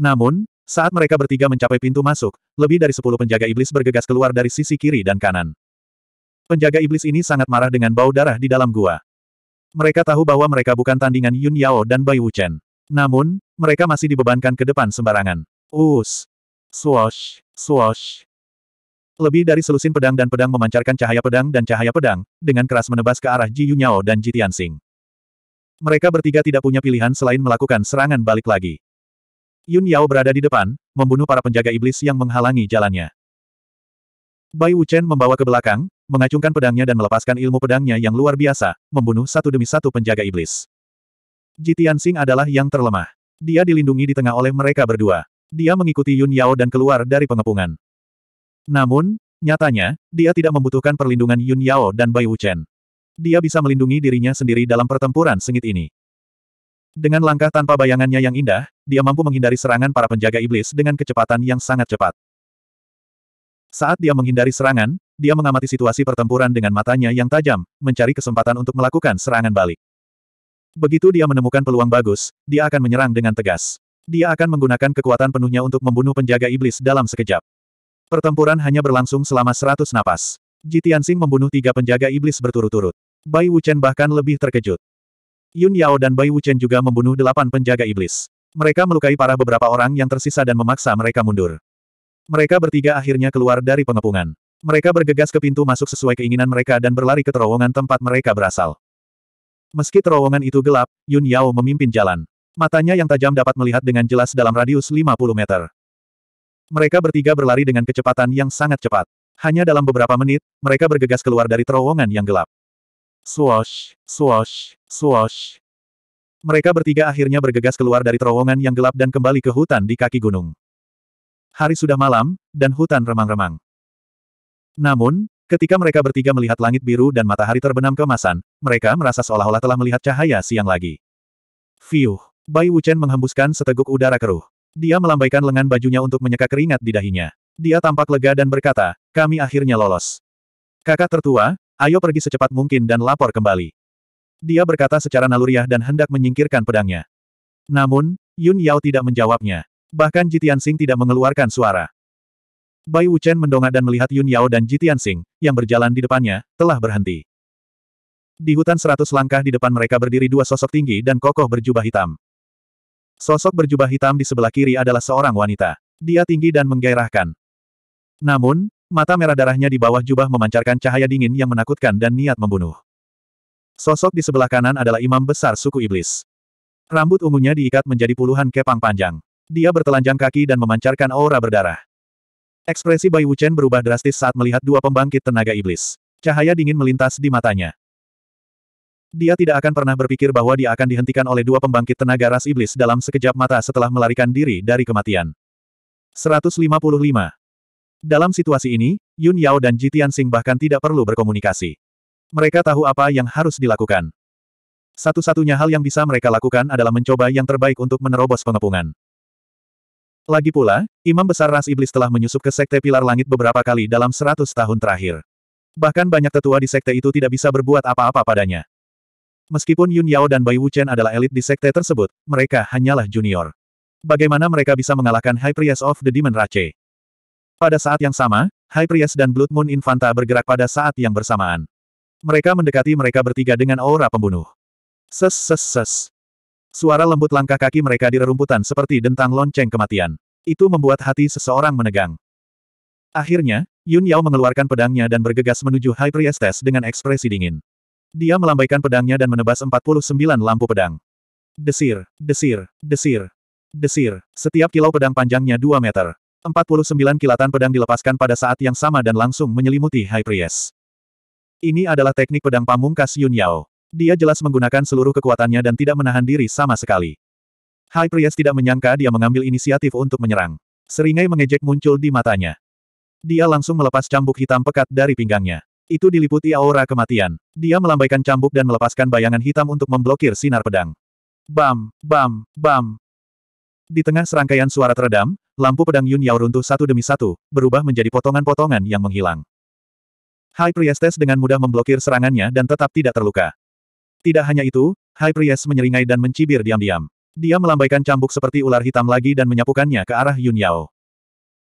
Speaker 1: Namun, saat mereka bertiga mencapai pintu masuk, lebih dari sepuluh penjaga iblis bergegas keluar dari sisi kiri dan kanan. Penjaga iblis ini sangat marah dengan bau darah di dalam gua. Mereka tahu bahwa mereka bukan tandingan Yun Yao dan Bai Wuchen. Namun, mereka masih dibebankan ke depan sembarangan. Us! Swosh! Swosh! Lebih dari selusin pedang dan pedang memancarkan cahaya pedang dan cahaya pedang, dengan keras menebas ke arah Ji Yunyao dan Ji Tianxing. Mereka bertiga tidak punya pilihan selain melakukan serangan balik lagi. Yun Yao berada di depan, membunuh para penjaga iblis yang menghalangi jalannya. Bai Wuchen membawa ke belakang, mengacungkan pedangnya dan melepaskan ilmu pedangnya yang luar biasa, membunuh satu demi satu penjaga iblis. Jitian Sing adalah yang terlemah. Dia dilindungi di tengah oleh mereka berdua. Dia mengikuti Yun Yao dan keluar dari pengepungan. Namun, nyatanya, dia tidak membutuhkan perlindungan Yun Yao dan Bai Wuchen. Dia bisa melindungi dirinya sendiri dalam pertempuran sengit ini. Dengan langkah tanpa bayangannya yang indah, dia mampu menghindari serangan para penjaga iblis dengan kecepatan yang sangat cepat. Saat dia menghindari serangan, dia mengamati situasi pertempuran dengan matanya yang tajam, mencari kesempatan untuk melakukan serangan balik. Begitu dia menemukan peluang bagus, dia akan menyerang dengan tegas. Dia akan menggunakan kekuatan penuhnya untuk membunuh penjaga iblis dalam sekejap. Pertempuran hanya berlangsung selama 100 napas. Jitian Jitiansing membunuh tiga penjaga iblis berturut-turut. Bai Wuchen bahkan lebih terkejut. Yun Yao dan Bai Wuchen juga membunuh delapan penjaga iblis. Mereka melukai parah beberapa orang yang tersisa dan memaksa mereka mundur. Mereka bertiga akhirnya keluar dari pengepungan. Mereka bergegas ke pintu masuk sesuai keinginan mereka dan berlari ke terowongan tempat mereka berasal. Meski terowongan itu gelap, Yun Yao memimpin jalan. Matanya yang tajam dapat melihat dengan jelas dalam radius 50 meter. Mereka bertiga berlari dengan kecepatan yang sangat cepat. Hanya dalam beberapa menit, mereka bergegas keluar dari terowongan yang gelap. Swash, swash, swash. Mereka bertiga akhirnya bergegas keluar dari terowongan yang gelap dan kembali ke hutan di kaki gunung. Hari sudah malam, dan hutan remang-remang. Namun, ketika mereka bertiga melihat langit biru dan matahari terbenam kemasan, mereka merasa seolah-olah telah melihat cahaya siang lagi. Fiuh, Bai Wuchen menghembuskan seteguk udara keruh. Dia melambaikan lengan bajunya untuk menyeka keringat di dahinya. Dia tampak lega dan berkata, kami akhirnya lolos. Kakak tertua, Ayo pergi secepat mungkin dan lapor kembali. Dia berkata secara naluriah dan hendak menyingkirkan pedangnya. Namun, Yun Yao tidak menjawabnya. Bahkan Jitian Sing tidak mengeluarkan suara. Bai Wuchen mendongak dan melihat Yun Yao dan Jitian Sing, yang berjalan di depannya, telah berhenti. Di hutan seratus langkah di depan mereka berdiri dua sosok tinggi dan kokoh berjubah hitam. Sosok berjubah hitam di sebelah kiri adalah seorang wanita. Dia tinggi dan menggairahkan. Namun, Mata merah darahnya di bawah jubah memancarkan cahaya dingin yang menakutkan dan niat membunuh. Sosok di sebelah kanan adalah imam besar suku iblis. Rambut ungunya diikat menjadi puluhan kepang panjang. Dia bertelanjang kaki dan memancarkan aura berdarah. Ekspresi Bai Wuchen berubah drastis saat melihat dua pembangkit tenaga iblis. Cahaya dingin melintas di matanya. Dia tidak akan pernah berpikir bahwa dia akan dihentikan oleh dua pembangkit tenaga ras iblis dalam sekejap mata setelah melarikan diri dari kematian. 155. Dalam situasi ini, Yun Yao dan Jitian Sing bahkan tidak perlu berkomunikasi. Mereka tahu apa yang harus dilakukan. Satu-satunya hal yang bisa mereka lakukan adalah mencoba yang terbaik untuk menerobos pengepungan. Lagi pula, Imam Besar Ras Iblis telah menyusup ke Sekte Pilar Langit beberapa kali dalam seratus tahun terakhir. Bahkan banyak tetua di Sekte itu tidak bisa berbuat apa-apa padanya. Meskipun Yun Yao dan Bai Wuchen adalah elit di Sekte tersebut, mereka hanyalah junior. Bagaimana mereka bisa mengalahkan High Priest of the Demon Rache? Pada saat yang sama, High Priest dan Blood Moon Infanta bergerak pada saat yang bersamaan. Mereka mendekati mereka bertiga dengan aura pembunuh. Ses ses ses. Suara lembut langkah kaki mereka di rerumputan seperti dentang lonceng kematian. Itu membuat hati seseorang menegang. Akhirnya, Yun Yao mengeluarkan pedangnya dan bergegas menuju High Priestess dengan ekspresi dingin. Dia melambaikan pedangnya dan menebas 49 lampu pedang. Desir, desir, desir, desir. Setiap kilau pedang panjangnya 2 meter. 49 kilatan pedang dilepaskan pada saat yang sama dan langsung menyelimuti High Priest. Ini adalah teknik pedang pamungkas Yun Yao. Dia jelas menggunakan seluruh kekuatannya dan tidak menahan diri sama sekali. High Priest tidak menyangka dia mengambil inisiatif untuk menyerang. Seringai mengejek muncul di matanya. Dia langsung melepas cambuk hitam pekat dari pinggangnya. Itu diliputi aura kematian. Dia melambaikan cambuk dan melepaskan bayangan hitam untuk memblokir sinar pedang. Bam, bam, bam. Di tengah serangkaian suara teredam, lampu pedang Yun Yao runtuh satu demi satu, berubah menjadi potongan-potongan yang menghilang. High Priestess dengan mudah memblokir serangannya dan tetap tidak terluka. Tidak hanya itu, High Priest menyeringai dan mencibir diam-diam. Dia melambaikan cambuk seperti ular hitam lagi dan menyapukannya ke arah Yun Yao.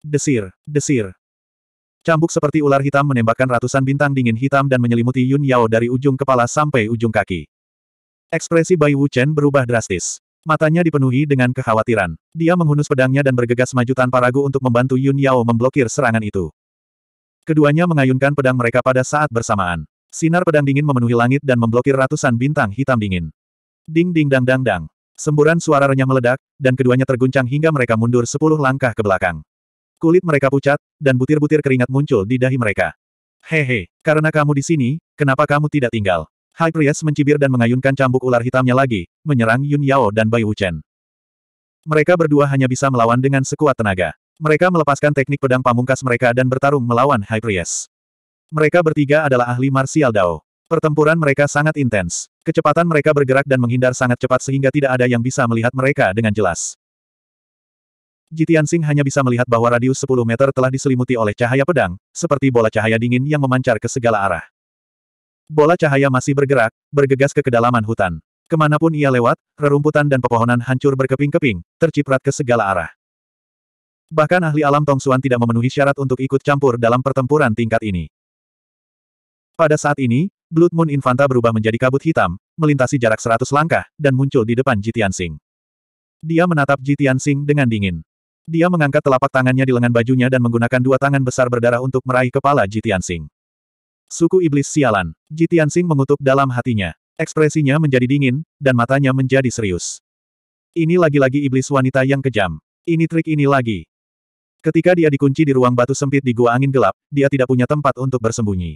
Speaker 1: Desir, desir. Cambuk seperti ular hitam menembakkan ratusan bintang dingin hitam dan menyelimuti Yun Yao dari ujung kepala sampai ujung kaki. Ekspresi Bai Wu Chen berubah drastis. Matanya dipenuhi dengan kekhawatiran. Dia menghunus pedangnya dan bergegas maju tanpa ragu untuk membantu Yun Yao memblokir serangan itu. Keduanya mengayunkan pedang mereka pada saat bersamaan. Sinar pedang dingin memenuhi langit dan memblokir ratusan bintang hitam dingin. Ding ding dang dang dang. Semburan suara renyah meledak, dan keduanya terguncang hingga mereka mundur sepuluh langkah ke belakang. Kulit mereka pucat, dan butir-butir keringat muncul di dahi mereka. Hehe, karena kamu di sini, kenapa kamu tidak tinggal? Hai Priest mencibir dan mengayunkan cambuk ular hitamnya lagi, menyerang Yun Yao dan Bai Wuchen. Mereka berdua hanya bisa melawan dengan sekuat tenaga. Mereka melepaskan teknik pedang pamungkas mereka dan bertarung melawan High Priest. Mereka bertiga adalah ahli martial Dao. Pertempuran mereka sangat intens. Kecepatan mereka bergerak dan menghindar sangat cepat sehingga tidak ada yang bisa melihat mereka dengan jelas. Jitian Sing hanya bisa melihat bahwa radius 10 meter telah diselimuti oleh cahaya pedang, seperti bola cahaya dingin yang memancar ke segala arah. Bola cahaya masih bergerak, bergegas ke kedalaman hutan. Kemanapun ia lewat, rerumputan dan pepohonan hancur berkeping-keping, terciprat ke segala arah. Bahkan ahli alam Tong Suan tidak memenuhi syarat untuk ikut campur dalam pertempuran tingkat ini. Pada saat ini, Blood Moon Infanta berubah menjadi kabut hitam, melintasi jarak seratus langkah, dan muncul di depan Jitian Sing. Dia menatap Jitian Sing dengan dingin. Dia mengangkat telapak tangannya di lengan bajunya dan menggunakan dua tangan besar berdarah untuk meraih kepala Jitian Sing. Suku Iblis Sialan. Ji Tianxing mengutuk dalam hatinya. Ekspresinya menjadi dingin, dan matanya menjadi serius. Ini lagi-lagi iblis wanita yang kejam. Ini trik ini lagi. Ketika dia dikunci di ruang batu sempit di gua angin gelap, dia tidak punya tempat untuk bersembunyi.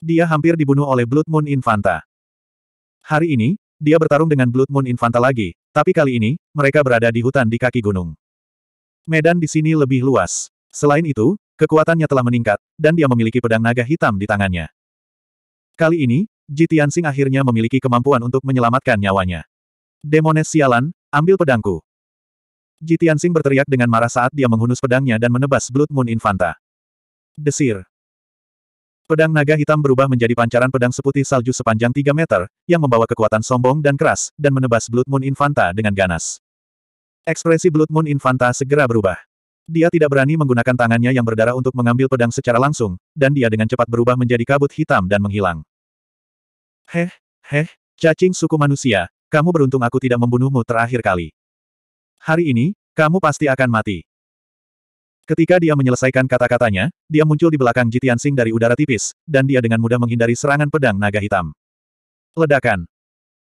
Speaker 1: Dia hampir dibunuh oleh Blood Moon Infanta. Hari ini, dia bertarung dengan Blood Moon Infanta lagi, tapi kali ini, mereka berada di hutan di kaki gunung. Medan di sini lebih luas. Selain itu, Kekuatannya telah meningkat, dan dia memiliki pedang naga hitam di tangannya. Kali ini, Ji Tianxing akhirnya memiliki kemampuan untuk menyelamatkan nyawanya. Demones sialan, ambil pedangku. Ji Tianxing berteriak dengan marah saat dia menghunus pedangnya dan menebas Blood Moon Infanta. Desir. Pedang naga hitam berubah menjadi pancaran pedang seputih salju sepanjang 3 meter, yang membawa kekuatan sombong dan keras, dan menebas Blood Moon Infanta dengan ganas. Ekspresi Blood Moon Infanta segera berubah. Dia tidak berani menggunakan tangannya yang berdarah untuk mengambil pedang secara langsung, dan dia dengan cepat berubah menjadi kabut hitam dan menghilang. Heh, heh, cacing suku manusia, kamu beruntung aku tidak membunuhmu terakhir kali. Hari ini, kamu pasti akan mati. Ketika dia menyelesaikan kata-katanya, dia muncul di belakang Jitian Sing dari udara tipis, dan dia dengan mudah menghindari serangan pedang naga hitam. Ledakan.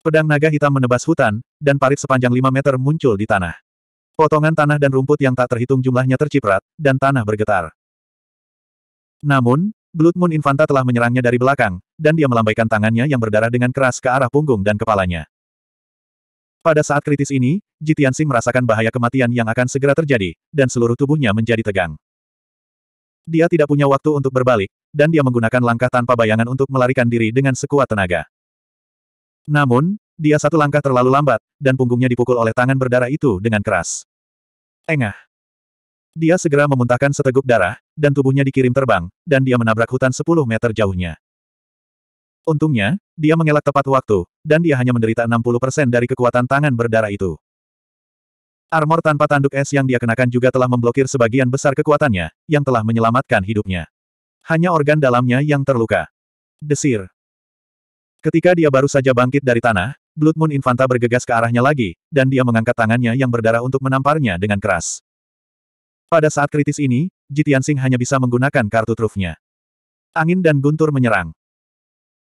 Speaker 1: Pedang naga hitam menebas hutan, dan parit sepanjang 5 meter muncul di tanah. Potongan tanah dan rumput yang tak terhitung jumlahnya terciprat, dan tanah bergetar. Namun, Blood Moon Infanta telah menyerangnya dari belakang, dan dia melambaikan tangannya yang berdarah dengan keras ke arah punggung dan kepalanya. Pada saat kritis ini, Jitian Sing merasakan bahaya kematian yang akan segera terjadi, dan seluruh tubuhnya menjadi tegang. Dia tidak punya waktu untuk berbalik, dan dia menggunakan langkah tanpa bayangan untuk melarikan diri dengan sekuat tenaga. Namun, dia satu langkah terlalu lambat, dan punggungnya dipukul oleh tangan berdarah itu dengan keras. Engah. Dia segera memuntahkan seteguk darah, dan tubuhnya dikirim terbang, dan dia menabrak hutan 10 meter jauhnya. Untungnya, dia mengelak tepat waktu, dan dia hanya menderita 60% dari kekuatan tangan berdarah itu. Armor tanpa tanduk es yang dia kenakan juga telah memblokir sebagian besar kekuatannya, yang telah menyelamatkan hidupnya. Hanya organ dalamnya yang terluka. Desir. Ketika dia baru saja bangkit dari tanah, Blood Moon Infanta bergegas ke arahnya lagi, dan dia mengangkat tangannya yang berdarah untuk menamparnya dengan keras. Pada saat kritis ini, Jitian Singh hanya bisa menggunakan kartu trufnya. Angin dan guntur menyerang.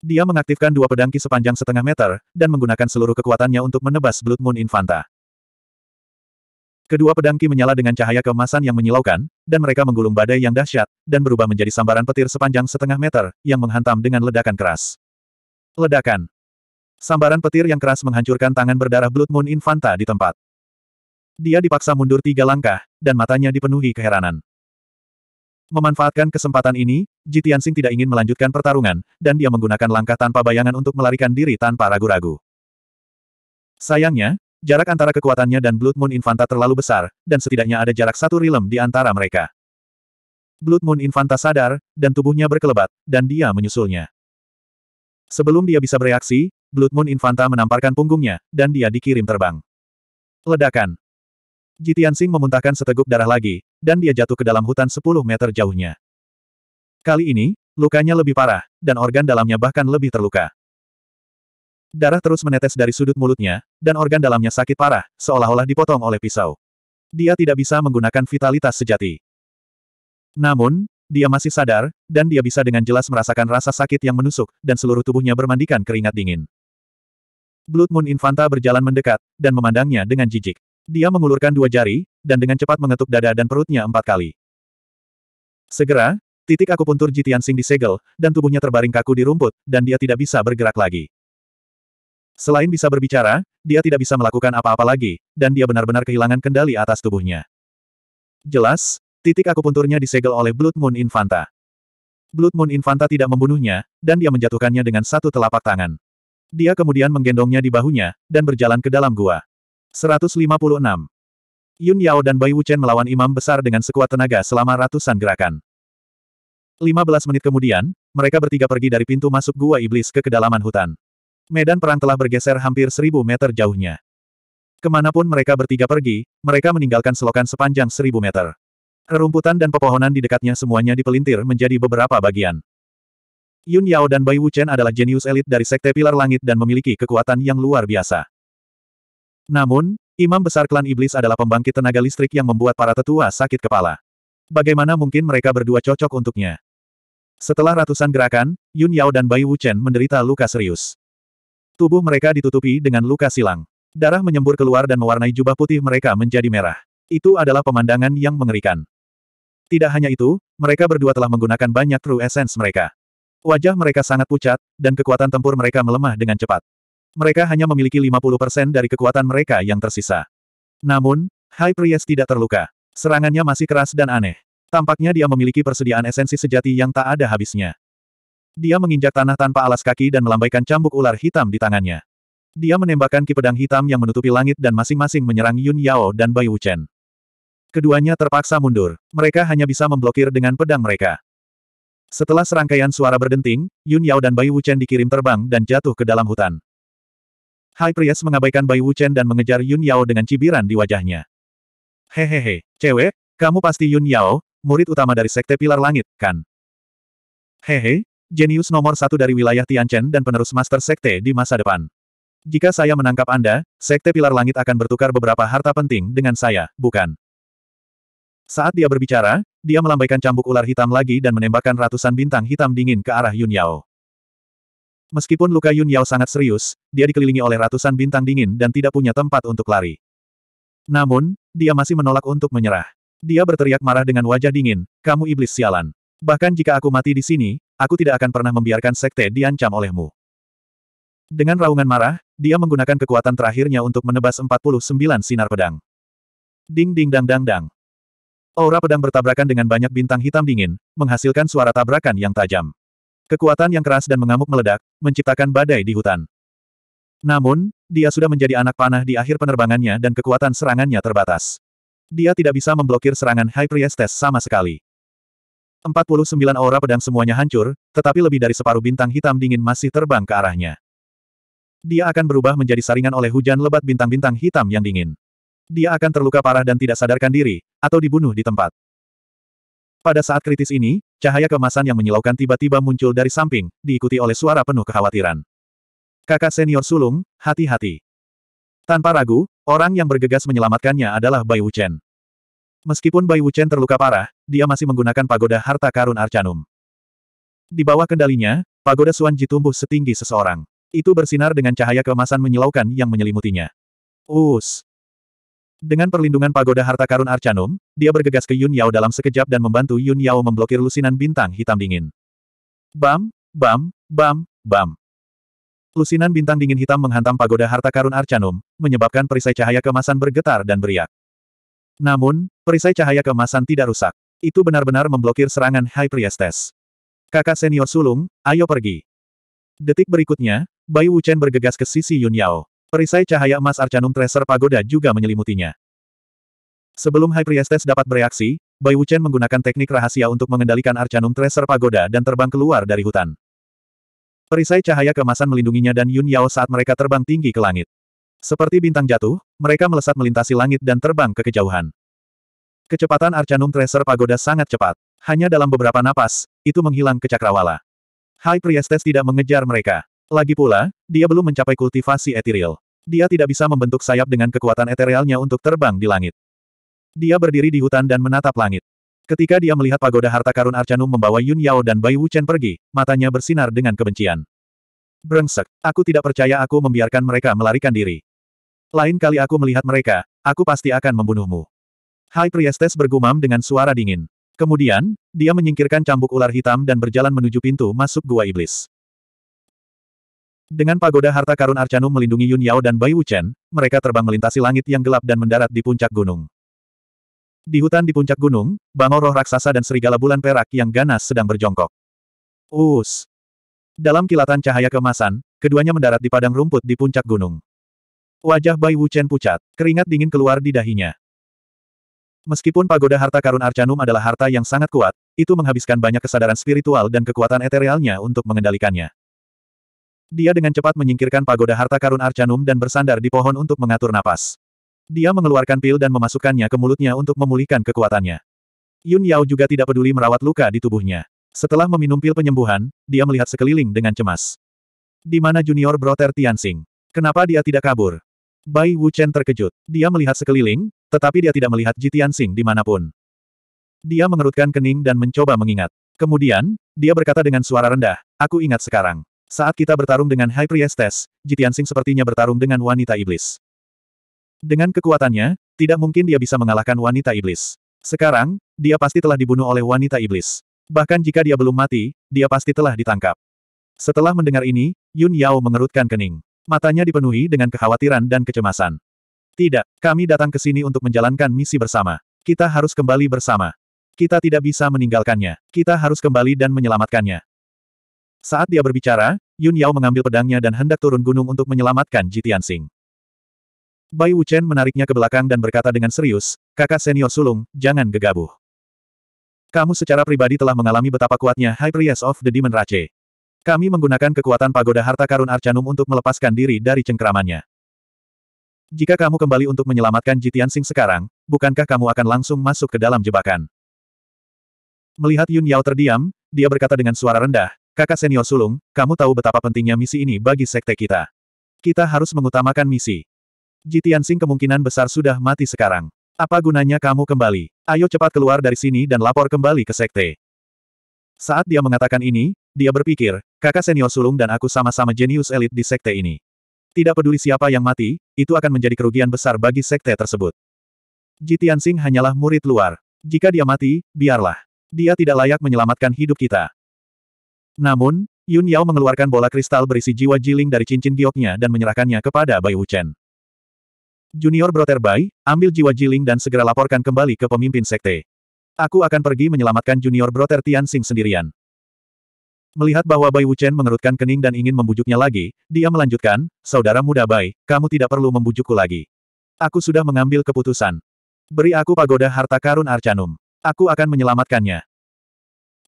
Speaker 1: Dia mengaktifkan dua pedangki sepanjang setengah meter, dan menggunakan seluruh kekuatannya untuk menebas Blood Moon Infanta. Kedua pedangki menyala dengan cahaya kemasan yang menyilaukan, dan mereka menggulung badai yang dahsyat, dan berubah menjadi sambaran petir sepanjang setengah meter, yang menghantam dengan ledakan keras. Ledakan. Sambaran petir yang keras menghancurkan tangan berdarah Blood Moon Infanta di tempat. Dia dipaksa mundur tiga langkah, dan matanya dipenuhi keheranan. Memanfaatkan kesempatan ini, Ji Tianxing tidak ingin melanjutkan pertarungan, dan dia menggunakan langkah tanpa bayangan untuk melarikan diri tanpa ragu-ragu. Sayangnya, jarak antara kekuatannya dan Blood Moon Infanta terlalu besar, dan setidaknya ada jarak satu rilem di antara mereka. Blood Moon Infanta sadar, dan tubuhnya berkelebat, dan dia menyusulnya. Sebelum dia bisa bereaksi, Blood Moon Infanta menamparkan punggungnya, dan dia dikirim terbang. Ledakan. Jitian Sing memuntahkan seteguk darah lagi, dan dia jatuh ke dalam hutan 10 meter jauhnya. Kali ini, lukanya lebih parah, dan organ dalamnya bahkan lebih terluka. Darah terus menetes dari sudut mulutnya, dan organ dalamnya sakit parah, seolah-olah dipotong oleh pisau. Dia tidak bisa menggunakan vitalitas sejati. Namun, dia masih sadar, dan dia bisa dengan jelas merasakan rasa sakit yang menusuk, dan seluruh tubuhnya bermandikan keringat dingin. Blood Moon Infanta berjalan mendekat, dan memandangnya dengan jijik. Dia mengulurkan dua jari, dan dengan cepat mengetuk dada dan perutnya empat kali. Segera, titik akupuntur Jitian Sing disegel, dan tubuhnya terbaring kaku di rumput, dan dia tidak bisa bergerak lagi. Selain bisa berbicara, dia tidak bisa melakukan apa-apa lagi, dan dia benar-benar kehilangan kendali atas tubuhnya. Jelas, titik akupunturnya disegel oleh Blood Moon Infanta. Blood Moon Infanta tidak membunuhnya, dan dia menjatuhkannya dengan satu telapak tangan. Dia kemudian menggendongnya di bahunya, dan berjalan ke dalam gua. 156. Yun Yao dan Bai Wuchen melawan imam besar dengan sekuat tenaga selama ratusan gerakan. 15 menit kemudian, mereka bertiga pergi dari pintu masuk gua iblis ke kedalaman hutan. Medan perang telah bergeser hampir seribu meter jauhnya. Kemanapun mereka bertiga pergi, mereka meninggalkan selokan sepanjang seribu meter. Rerumputan dan pepohonan di dekatnya semuanya dipelintir menjadi beberapa bagian. Yun Yao dan Bai Wuchen adalah jenius elit dari Sekte Pilar Langit dan memiliki kekuatan yang luar biasa. Namun, Imam Besar Klan Iblis adalah pembangkit tenaga listrik yang membuat para tetua sakit kepala. Bagaimana mungkin mereka berdua cocok untuknya? Setelah ratusan gerakan, Yun Yao dan Bai Wuchen menderita luka serius. Tubuh mereka ditutupi dengan luka silang. Darah menyembur keluar dan mewarnai jubah putih mereka menjadi merah. Itu adalah pemandangan yang mengerikan. Tidak hanya itu, mereka berdua telah menggunakan banyak true essence mereka. Wajah mereka sangat pucat, dan kekuatan tempur mereka melemah dengan cepat. Mereka hanya memiliki 50% dari kekuatan mereka yang tersisa. Namun, High Priest tidak terluka. Serangannya masih keras dan aneh. Tampaknya dia memiliki persediaan esensi sejati yang tak ada habisnya. Dia menginjak tanah tanpa alas kaki dan melambaikan cambuk ular hitam di tangannya. Dia menembakkan kipedang hitam yang menutupi langit dan masing-masing menyerang Yun Yao dan Bai Wuchen. Keduanya terpaksa mundur. Mereka hanya bisa memblokir dengan pedang mereka. Setelah serangkaian suara berdenting, Yun Yao dan Bai Wuchen dikirim terbang dan jatuh ke dalam hutan. Hai Priest mengabaikan Bai Wuchen dan mengejar Yun Yao dengan cibiran di wajahnya. Hehehe, cewek, kamu pasti Yun Yao, murid utama dari Sekte Pilar Langit, kan? Hehe, jenius nomor satu dari wilayah Tianchen dan penerus Master Sekte di masa depan. Jika saya menangkap Anda, Sekte Pilar Langit akan bertukar beberapa harta penting dengan saya, bukan? Saat dia berbicara, dia melambaikan cambuk ular hitam lagi dan menembakkan ratusan bintang hitam dingin ke arah Yun Yao. Meskipun luka Yun Yao sangat serius, dia dikelilingi oleh ratusan bintang dingin dan tidak punya tempat untuk lari. Namun, dia masih menolak untuk menyerah. Dia berteriak marah dengan wajah dingin, kamu iblis sialan. Bahkan jika aku mati di sini, aku tidak akan pernah membiarkan sekte diancam olehmu. Dengan raungan marah, dia menggunakan kekuatan terakhirnya untuk menebas 49 sinar pedang. Ding ding dang dang dang. Aura pedang bertabrakan dengan banyak bintang hitam dingin, menghasilkan suara tabrakan yang tajam. Kekuatan yang keras dan mengamuk meledak, menciptakan badai di hutan. Namun, dia sudah menjadi anak panah di akhir penerbangannya dan kekuatan serangannya terbatas. Dia tidak bisa memblokir serangan High Priestess sama sekali. 49 aura pedang semuanya hancur, tetapi lebih dari separuh bintang hitam dingin masih terbang ke arahnya. Dia akan berubah menjadi saringan oleh hujan lebat bintang-bintang hitam yang dingin. Dia akan terluka parah dan tidak sadarkan diri, atau dibunuh di tempat. Pada saat kritis ini, cahaya kemasan yang menyilaukan tiba-tiba muncul dari samping, diikuti oleh suara penuh kekhawatiran. Kakak senior sulung, hati-hati. Tanpa ragu, orang yang bergegas menyelamatkannya adalah Bai Wuchen. Meskipun Bai Wuchen terluka parah, dia masih menggunakan pagoda harta karun Arcanum. Di bawah kendalinya, pagoda Suan Ji tumbuh setinggi seseorang. Itu bersinar dengan cahaya kemasan menyilaukan yang menyelimutinya. Us! Dengan perlindungan pagoda harta karun Arcanum, dia bergegas ke Yun Yao dalam sekejap dan membantu Yun Yao memblokir lusinan bintang hitam dingin. Bam, bam, bam, bam. Lusinan bintang dingin hitam menghantam pagoda harta karun Arcanum, menyebabkan perisai cahaya kemasan bergetar dan beriak. Namun, perisai cahaya kemasan tidak rusak. Itu benar-benar memblokir serangan High Priestess. Kakak senior sulung, ayo pergi. Detik berikutnya, Bai Wuchen bergegas ke sisi Yun Yao. Perisai cahaya emas Arcanum Tracer Pagoda juga menyelimutinya. Sebelum High Priestess dapat bereaksi, Bai Wuchen menggunakan teknik rahasia untuk mengendalikan Arcanum Tracer Pagoda dan terbang keluar dari hutan. Perisai cahaya kemasan melindunginya dan Yun Yao saat mereka terbang tinggi ke langit. Seperti bintang jatuh, mereka melesat melintasi langit dan terbang ke kejauhan. Kecepatan Arcanum Tracer Pagoda sangat cepat. Hanya dalam beberapa napas, itu menghilang ke cakrawala. High Priestess tidak mengejar mereka. Lagi pula, dia belum mencapai kultivasi etiril. Dia tidak bisa membentuk sayap dengan kekuatan eterealnya untuk terbang di langit. Dia berdiri di hutan dan menatap langit. Ketika dia melihat pagoda harta karun Arcanum membawa Yun Yao dan Bai Wuchen pergi, matanya bersinar dengan kebencian. Brengsek, aku tidak percaya aku membiarkan mereka melarikan diri. Lain kali aku melihat mereka, aku pasti akan membunuhmu. Hai Priestes bergumam dengan suara dingin. Kemudian, dia menyingkirkan cambuk ular hitam dan berjalan menuju pintu masuk gua iblis. Dengan pagoda harta karun Arcanum melindungi Yun Yao dan Bai Wuchen, mereka terbang melintasi langit yang gelap dan mendarat di puncak gunung. Di hutan di puncak gunung, bangau roh raksasa dan serigala bulan perak yang ganas sedang berjongkok. Us. Dalam kilatan cahaya kemasan, keduanya mendarat di padang rumput di puncak gunung. Wajah Bai Wuchen pucat, keringat dingin keluar di dahinya. Meskipun pagoda harta karun Arcanum adalah harta yang sangat kuat, itu menghabiskan banyak kesadaran spiritual dan kekuatan eterealnya untuk mengendalikannya. Dia dengan cepat menyingkirkan pagoda harta karun Arcanum dan bersandar di pohon untuk mengatur napas. Dia mengeluarkan pil dan memasukkannya ke mulutnya untuk memulihkan kekuatannya. Yun Yao juga tidak peduli merawat luka di tubuhnya. Setelah meminum pil penyembuhan, dia melihat sekeliling dengan cemas. Di mana junior brother Tianxing? Kenapa dia tidak kabur? Bai Wu Chen terkejut. Dia melihat sekeliling, tetapi dia tidak melihat Ji Tianxing manapun. Dia mengerutkan kening dan mencoba mengingat. Kemudian, dia berkata dengan suara rendah, aku ingat sekarang. Saat kita bertarung dengan High Priestess, Jitiansing sepertinya bertarung dengan wanita iblis. Dengan kekuatannya, tidak mungkin dia bisa mengalahkan wanita iblis. Sekarang, dia pasti telah dibunuh oleh wanita iblis. Bahkan jika dia belum mati, dia pasti telah ditangkap. Setelah mendengar ini, Yun Yao mengerutkan kening. Matanya dipenuhi dengan kekhawatiran dan kecemasan. Tidak, kami datang ke sini untuk menjalankan misi bersama. Kita harus kembali bersama. Kita tidak bisa meninggalkannya. Kita harus kembali dan menyelamatkannya. Saat dia berbicara, Yun Yao mengambil pedangnya dan hendak turun gunung untuk menyelamatkan Ji Tianxing. Bai Wuchen menariknya ke belakang dan berkata dengan serius, kakak senior sulung, jangan gegabah. Kamu secara pribadi telah mengalami betapa kuatnya High Priest of the Demon Rache. Kami menggunakan kekuatan pagoda harta karun Arcanum untuk melepaskan diri dari cengkeramannya. Jika kamu kembali untuk menyelamatkan Ji Tianxing sekarang, bukankah kamu akan langsung masuk ke dalam jebakan? Melihat Yun Yao terdiam, dia berkata dengan suara rendah, Kakak senior sulung, kamu tahu betapa pentingnya misi ini bagi sekte kita. Kita harus mengutamakan misi. Jitian Sing kemungkinan besar sudah mati sekarang. Apa gunanya kamu kembali? Ayo cepat keluar dari sini dan lapor kembali ke sekte. Saat dia mengatakan ini, dia berpikir, kakak senior sulung dan aku sama-sama jenius elit di sekte ini. Tidak peduli siapa yang mati, itu akan menjadi kerugian besar bagi sekte tersebut. Jitian Sing hanyalah murid luar. Jika dia mati, biarlah. Dia tidak layak menyelamatkan hidup kita. Namun, Yun Yao mengeluarkan bola kristal berisi jiwa jiling dari cincin gioknya dan menyerahkannya kepada Bai Wuchen. Junior Brother Bai, ambil jiwa jiling dan segera laporkan kembali ke pemimpin sekte. Aku akan pergi menyelamatkan Junior Brother Tian Tianxing sendirian. Melihat bahwa Bai Wuchen mengerutkan kening dan ingin membujuknya lagi, dia melanjutkan, Saudara muda Bai, kamu tidak perlu membujukku lagi. Aku sudah mengambil keputusan. Beri aku pagoda harta karun Arcanum. Aku akan menyelamatkannya.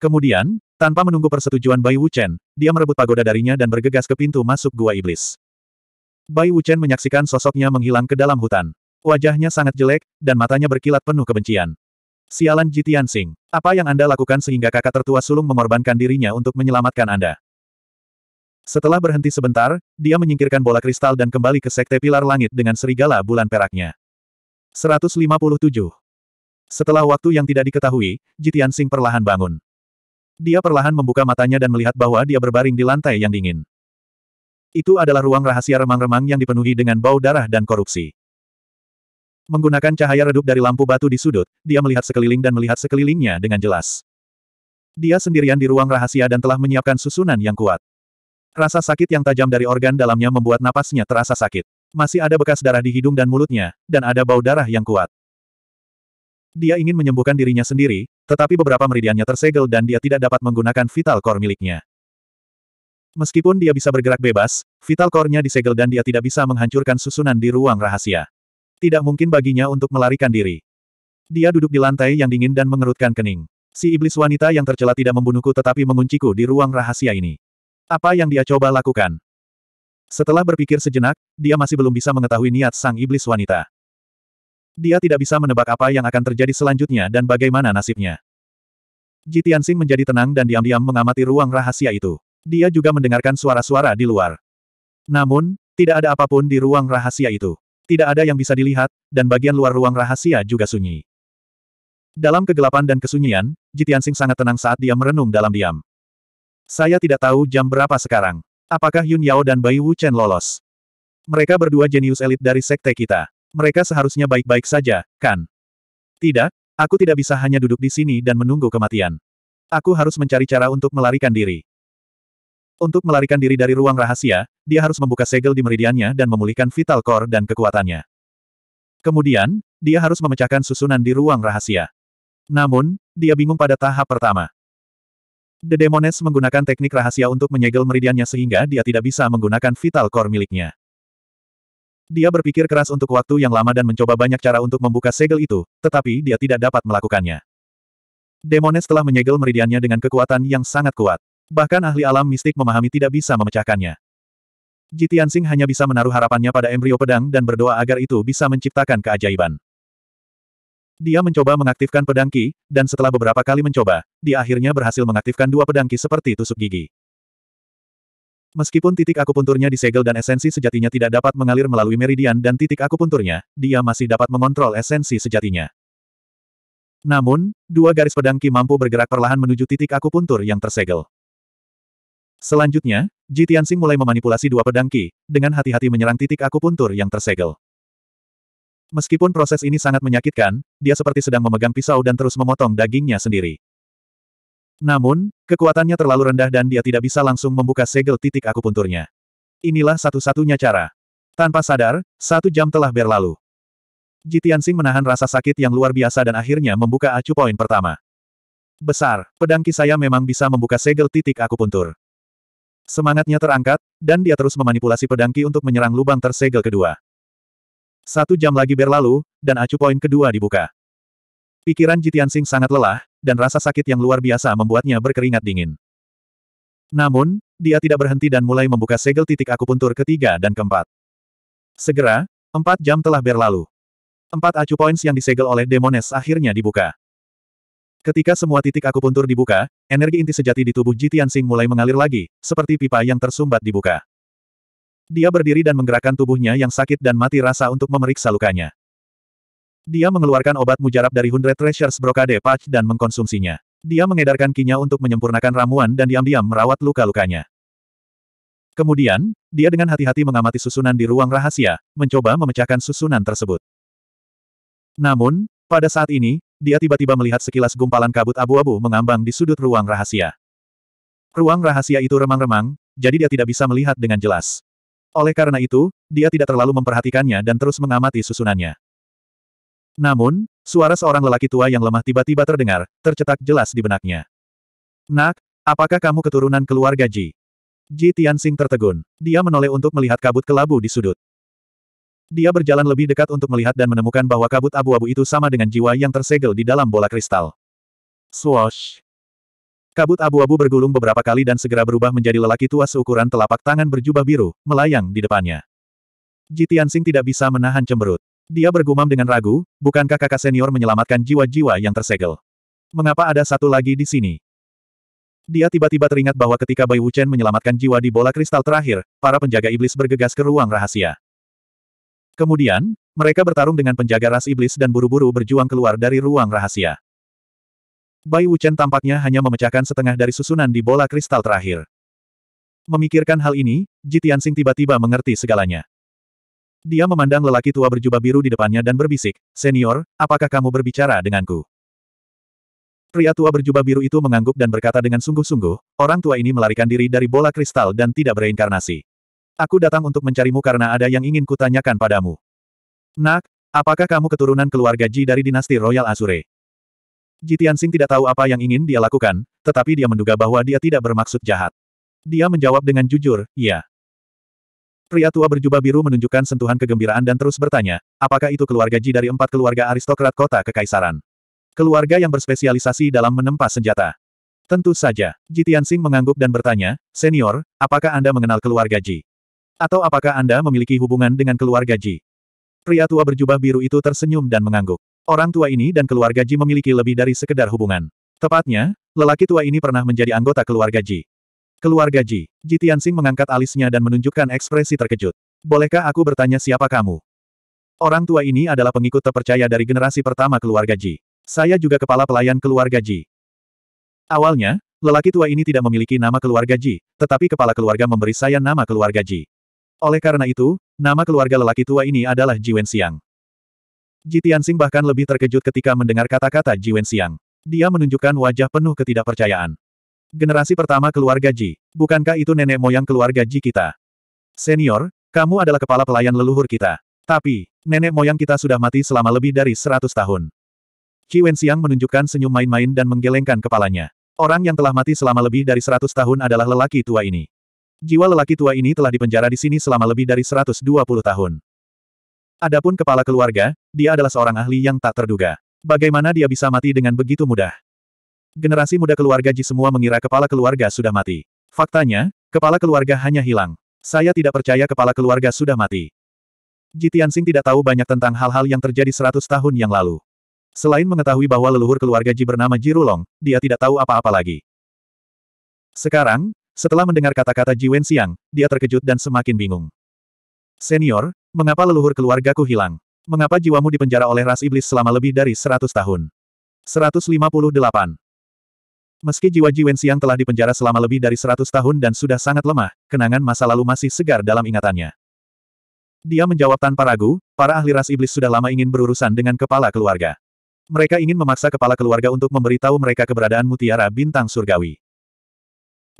Speaker 1: Kemudian, tanpa menunggu persetujuan Bai Wuchen, dia merebut pagoda darinya dan bergegas ke pintu masuk gua iblis. Bai Wuchen menyaksikan sosoknya menghilang ke dalam hutan. Wajahnya sangat jelek, dan matanya berkilat penuh kebencian. Sialan Jitian Sing, apa yang Anda lakukan sehingga kakak tertua sulung mengorbankan dirinya untuk menyelamatkan Anda? Setelah berhenti sebentar, dia menyingkirkan bola kristal dan kembali ke sekte pilar langit dengan serigala bulan peraknya. 157. Setelah waktu yang tidak diketahui, Jitian Sing perlahan bangun. Dia perlahan membuka matanya dan melihat bahwa dia berbaring di lantai yang dingin. Itu adalah ruang rahasia remang-remang yang dipenuhi dengan bau darah dan korupsi. Menggunakan cahaya redup dari lampu batu di sudut, dia melihat sekeliling dan melihat sekelilingnya dengan jelas. Dia sendirian di ruang rahasia dan telah menyiapkan susunan yang kuat. Rasa sakit yang tajam dari organ dalamnya membuat napasnya terasa sakit. Masih ada bekas darah di hidung dan mulutnya, dan ada bau darah yang kuat. Dia ingin menyembuhkan dirinya sendiri, tetapi beberapa meridiannya tersegel dan dia tidak dapat menggunakan vital core miliknya. Meskipun dia bisa bergerak bebas, vital core-nya disegel dan dia tidak bisa menghancurkan susunan di ruang rahasia. Tidak mungkin baginya untuk melarikan diri. Dia duduk di lantai yang dingin dan mengerutkan kening. Si iblis wanita yang tercela tidak membunuhku tetapi mengunciku di ruang rahasia ini. Apa yang dia coba lakukan? Setelah berpikir sejenak, dia masih belum bisa mengetahui niat sang iblis wanita. Dia tidak bisa menebak apa yang akan terjadi selanjutnya dan bagaimana nasibnya. Ji Tianxing menjadi tenang dan diam-diam mengamati ruang rahasia itu. Dia juga mendengarkan suara-suara di luar. Namun, tidak ada apapun di ruang rahasia itu. Tidak ada yang bisa dilihat, dan bagian luar ruang rahasia juga sunyi. Dalam kegelapan dan kesunyian, Ji Tianxing sangat tenang saat dia merenung dalam diam. Saya tidak tahu jam berapa sekarang. Apakah Yun Yao dan Bai Wu Chen lolos? Mereka berdua jenius elit dari sekte kita. Mereka seharusnya baik-baik saja, kan? Tidak, aku tidak bisa hanya duduk di sini dan menunggu kematian. Aku harus mencari cara untuk melarikan diri. Untuk melarikan diri dari ruang rahasia, dia harus membuka segel di meridiannya dan memulihkan vital core dan kekuatannya. Kemudian, dia harus memecahkan susunan di ruang rahasia. Namun, dia bingung pada tahap pertama. The Demoness menggunakan teknik rahasia untuk menyegel meridiannya sehingga dia tidak bisa menggunakan vital core miliknya. Dia berpikir keras untuk waktu yang lama dan mencoba banyak cara untuk membuka segel itu, tetapi dia tidak dapat melakukannya. Demones telah menyegel meridiannya dengan kekuatan yang sangat kuat. Bahkan ahli alam mistik memahami tidak bisa memecahkannya. Jitian Singh hanya bisa menaruh harapannya pada embrio pedang dan berdoa agar itu bisa menciptakan keajaiban. Dia mencoba mengaktifkan pedang Ki, dan setelah beberapa kali mencoba, dia akhirnya berhasil mengaktifkan dua pedang Ki seperti tusuk gigi. Meskipun titik akupunturnya disegel dan esensi sejatinya tidak dapat mengalir melalui meridian dan titik akupunturnya, dia masih dapat mengontrol esensi sejatinya. Namun, dua garis pedang Ki mampu bergerak perlahan menuju titik akupuntur yang tersegel. Selanjutnya, Ji Tianxing mulai memanipulasi dua pedang Ki dengan hati-hati menyerang titik akupuntur yang tersegel. Meskipun proses ini sangat menyakitkan, dia seperti sedang memegang pisau dan terus memotong dagingnya sendiri. Namun, kekuatannya terlalu rendah dan dia tidak bisa langsung membuka segel titik akupunturnya. Inilah satu-satunya cara. Tanpa sadar, satu jam telah berlalu. Jitian Sing menahan rasa sakit yang luar biasa dan akhirnya membuka acu poin pertama. Besar, pedang saya memang bisa membuka segel titik akupuntur. Semangatnya terangkat, dan dia terus memanipulasi pedangki untuk menyerang lubang tersegel kedua. Satu jam lagi berlalu, dan acu poin kedua dibuka. Pikiran Jitian Sing sangat lelah, dan rasa sakit yang luar biasa membuatnya berkeringat dingin. Namun, dia tidak berhenti dan mulai membuka segel titik akupuntur ketiga dan keempat. Segera, empat jam telah berlalu. Empat acu points yang disegel oleh Demones akhirnya dibuka. Ketika semua titik akupuntur dibuka, energi inti sejati di tubuh Jitian Sing mulai mengalir lagi, seperti pipa yang tersumbat dibuka. Dia berdiri dan menggerakkan tubuhnya yang sakit dan mati rasa untuk memeriksa lukanya. Dia mengeluarkan obat mujarab dari Hundred Treasures Brokade Patch dan mengkonsumsinya. Dia mengedarkan kinya untuk menyempurnakan ramuan dan diam-diam merawat luka-lukanya. Kemudian, dia dengan hati-hati mengamati susunan di ruang rahasia, mencoba memecahkan susunan tersebut. Namun, pada saat ini, dia tiba-tiba melihat sekilas gumpalan kabut abu-abu mengambang di sudut ruang rahasia. Ruang rahasia itu remang-remang, jadi dia tidak bisa melihat dengan jelas. Oleh karena itu, dia tidak terlalu memperhatikannya dan terus mengamati susunannya. Namun, suara seorang lelaki tua yang lemah tiba-tiba terdengar, tercetak jelas di benaknya. Nak, apakah kamu keturunan keluarga Ji? Ji Tianxing tertegun. Dia menoleh untuk melihat kabut kelabu di sudut. Dia berjalan lebih dekat untuk melihat dan menemukan bahwa kabut abu-abu itu sama dengan jiwa yang tersegel di dalam bola kristal. Swoosh! Kabut abu-abu bergulung beberapa kali dan segera berubah menjadi lelaki tua seukuran telapak tangan berjubah biru, melayang di depannya. Ji Tianxing tidak bisa menahan cemberut. Dia bergumam dengan ragu, bukankah kakak senior menyelamatkan jiwa-jiwa yang tersegel? Mengapa ada satu lagi di sini? Dia tiba-tiba teringat bahwa ketika Bai Wuchen menyelamatkan jiwa di bola kristal terakhir, para penjaga iblis bergegas ke ruang rahasia. Kemudian, mereka bertarung dengan penjaga ras iblis dan buru-buru berjuang keluar dari ruang rahasia. Bai Wuchen tampaknya hanya memecahkan setengah dari susunan di bola kristal terakhir. Memikirkan hal ini, Sing tiba-tiba mengerti segalanya. Dia memandang lelaki tua berjubah biru di depannya dan berbisik, Senior, apakah kamu berbicara denganku? Pria tua berjubah biru itu mengangguk dan berkata dengan sungguh-sungguh, orang tua ini melarikan diri dari bola kristal dan tidak bereinkarnasi. Aku datang untuk mencarimu karena ada yang ingin kutanyakan padamu. Nak, apakah kamu keturunan keluarga Ji dari dinasti Royal Azure? Ji Tianxing tidak tahu apa yang ingin dia lakukan, tetapi dia menduga bahwa dia tidak bermaksud jahat. Dia menjawab dengan jujur, "Ya." Pria tua berjubah biru menunjukkan sentuhan kegembiraan dan terus bertanya, apakah itu keluarga Ji dari empat keluarga aristokrat kota kekaisaran? Keluarga yang berspesialisasi dalam menempa senjata. Tentu saja, Ji Tianxing mengangguk dan bertanya, Senior, apakah Anda mengenal keluarga Ji? Atau apakah Anda memiliki hubungan dengan keluarga Ji? Pria tua berjubah biru itu tersenyum dan mengangguk. Orang tua ini dan keluarga Ji memiliki lebih dari sekedar hubungan. Tepatnya, lelaki tua ini pernah menjadi anggota keluarga Ji. Keluarga Ji. Ji Tianxing mengangkat alisnya dan menunjukkan ekspresi terkejut. Bolehkah aku bertanya siapa kamu? Orang tua ini adalah pengikut terpercaya dari generasi pertama keluarga Ji. Saya juga kepala pelayan keluarga Ji. Awalnya, lelaki tua ini tidak memiliki nama keluarga Ji, tetapi kepala keluarga memberi saya nama keluarga Ji. Oleh karena itu, nama keluarga lelaki tua ini adalah Ji Wenxiang. Ji Tianxing bahkan lebih terkejut ketika mendengar kata-kata Ji Wenxiang. Dia menunjukkan wajah penuh ketidakpercayaan. Generasi pertama keluarga Ji. Bukankah itu nenek moyang keluarga Ji kita? Senior, kamu adalah kepala pelayan leluhur kita. Tapi, nenek moyang kita sudah mati selama lebih dari 100 tahun. Qi Wenxiang menunjukkan senyum main-main dan menggelengkan kepalanya. Orang yang telah mati selama lebih dari 100 tahun adalah lelaki tua ini. Jiwa lelaki tua ini telah dipenjara di sini selama lebih dari 120 tahun. Adapun kepala keluarga, dia adalah seorang ahli yang tak terduga. Bagaimana dia bisa mati dengan begitu mudah? Generasi muda keluarga Ji semua mengira kepala keluarga sudah mati. Faktanya, kepala keluarga hanya hilang. Saya tidak percaya kepala keluarga sudah mati. Ji Tianxing tidak tahu banyak tentang hal-hal yang terjadi seratus tahun yang lalu. Selain mengetahui bahwa leluhur keluarga Ji bernama Ji Rulong, dia tidak tahu apa-apa lagi. Sekarang, setelah mendengar kata-kata Ji Wenxiang, dia terkejut dan semakin bingung. Senior, mengapa leluhur keluargaku hilang? Mengapa jiwamu dipenjara oleh ras iblis selama lebih dari seratus tahun? 158. Meski jiwa Ji Wenxiang telah dipenjara selama lebih dari seratus tahun dan sudah sangat lemah, kenangan masa lalu masih segar dalam ingatannya. Dia menjawab tanpa ragu, para ahli ras iblis sudah lama ingin berurusan dengan kepala keluarga. Mereka ingin memaksa kepala keluarga untuk memberitahu mereka keberadaan mutiara bintang surgawi.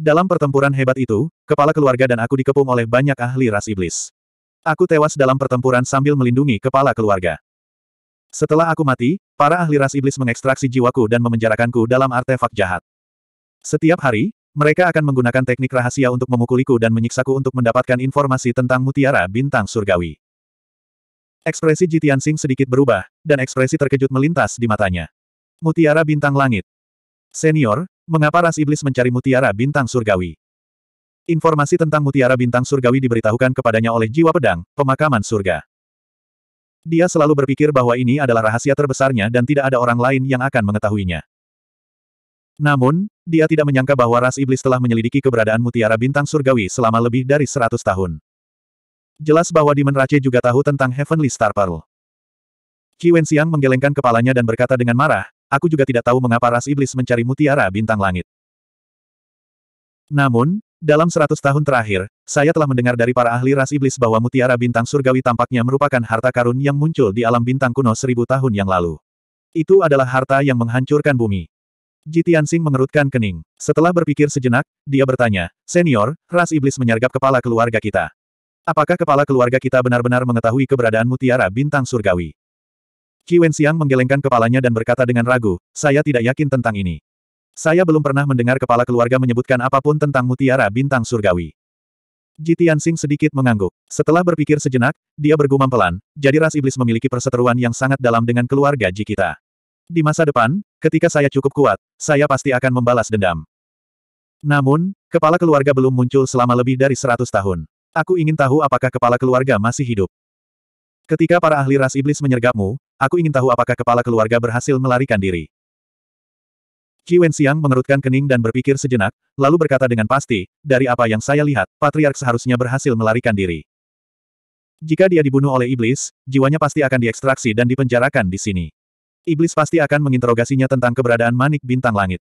Speaker 1: Dalam pertempuran hebat itu, kepala keluarga dan aku dikepung oleh banyak ahli ras iblis. Aku tewas dalam pertempuran sambil melindungi kepala keluarga. Setelah aku mati, para ahli ras iblis mengekstraksi jiwaku dan memenjarakanku dalam artefak jahat. Setiap hari, mereka akan menggunakan teknik rahasia untuk memukuliku dan menyiksaku untuk mendapatkan informasi tentang mutiara bintang surgawi. Ekspresi Jitian Sing sedikit berubah, dan ekspresi terkejut melintas di matanya. Mutiara bintang langit. Senior, mengapa ras iblis mencari mutiara bintang surgawi? Informasi tentang mutiara bintang surgawi diberitahukan kepadanya oleh jiwa pedang, pemakaman surga. Dia selalu berpikir bahwa ini adalah rahasia terbesarnya dan tidak ada orang lain yang akan mengetahuinya. Namun, dia tidak menyangka bahwa ras iblis telah menyelidiki keberadaan mutiara bintang surgawi selama lebih dari seratus tahun. Jelas bahwa Demon Rache juga tahu tentang Heavenly Star Pearl. Qi Wenxiang menggelengkan kepalanya dan berkata dengan marah, aku juga tidak tahu mengapa ras iblis mencari mutiara bintang langit. Namun, dalam seratus tahun terakhir, saya telah mendengar dari para ahli ras iblis bahwa mutiara bintang surgawi tampaknya merupakan harta karun yang muncul di alam bintang kuno seribu tahun yang lalu. Itu adalah harta yang menghancurkan bumi. Jitiansing mengerutkan kening. Setelah berpikir sejenak, dia bertanya, Senior, ras iblis menyergap kepala keluarga kita. Apakah kepala keluarga kita benar-benar mengetahui keberadaan mutiara bintang surgawi? Qi Wenxiang menggelengkan kepalanya dan berkata dengan ragu, saya tidak yakin tentang ini. Saya belum pernah mendengar kepala keluarga menyebutkan apapun tentang mutiara bintang surgawi. Jitiansing sedikit mengangguk. Setelah berpikir sejenak, dia bergumam pelan, jadi ras iblis memiliki perseteruan yang sangat dalam dengan keluarga Jikita. Di masa depan, ketika saya cukup kuat, saya pasti akan membalas dendam. Namun, kepala keluarga belum muncul selama lebih dari seratus tahun. Aku ingin tahu apakah kepala keluarga masih hidup. Ketika para ahli ras iblis menyergapmu, aku ingin tahu apakah kepala keluarga berhasil melarikan diri. Ji Wenxiang mengerutkan kening dan berpikir sejenak, lalu berkata dengan pasti, dari apa yang saya lihat, Patriark seharusnya berhasil melarikan diri. Jika dia dibunuh oleh iblis, jiwanya pasti akan diekstraksi dan dipenjarakan di sini. Iblis pasti akan menginterogasinya tentang keberadaan manik bintang langit.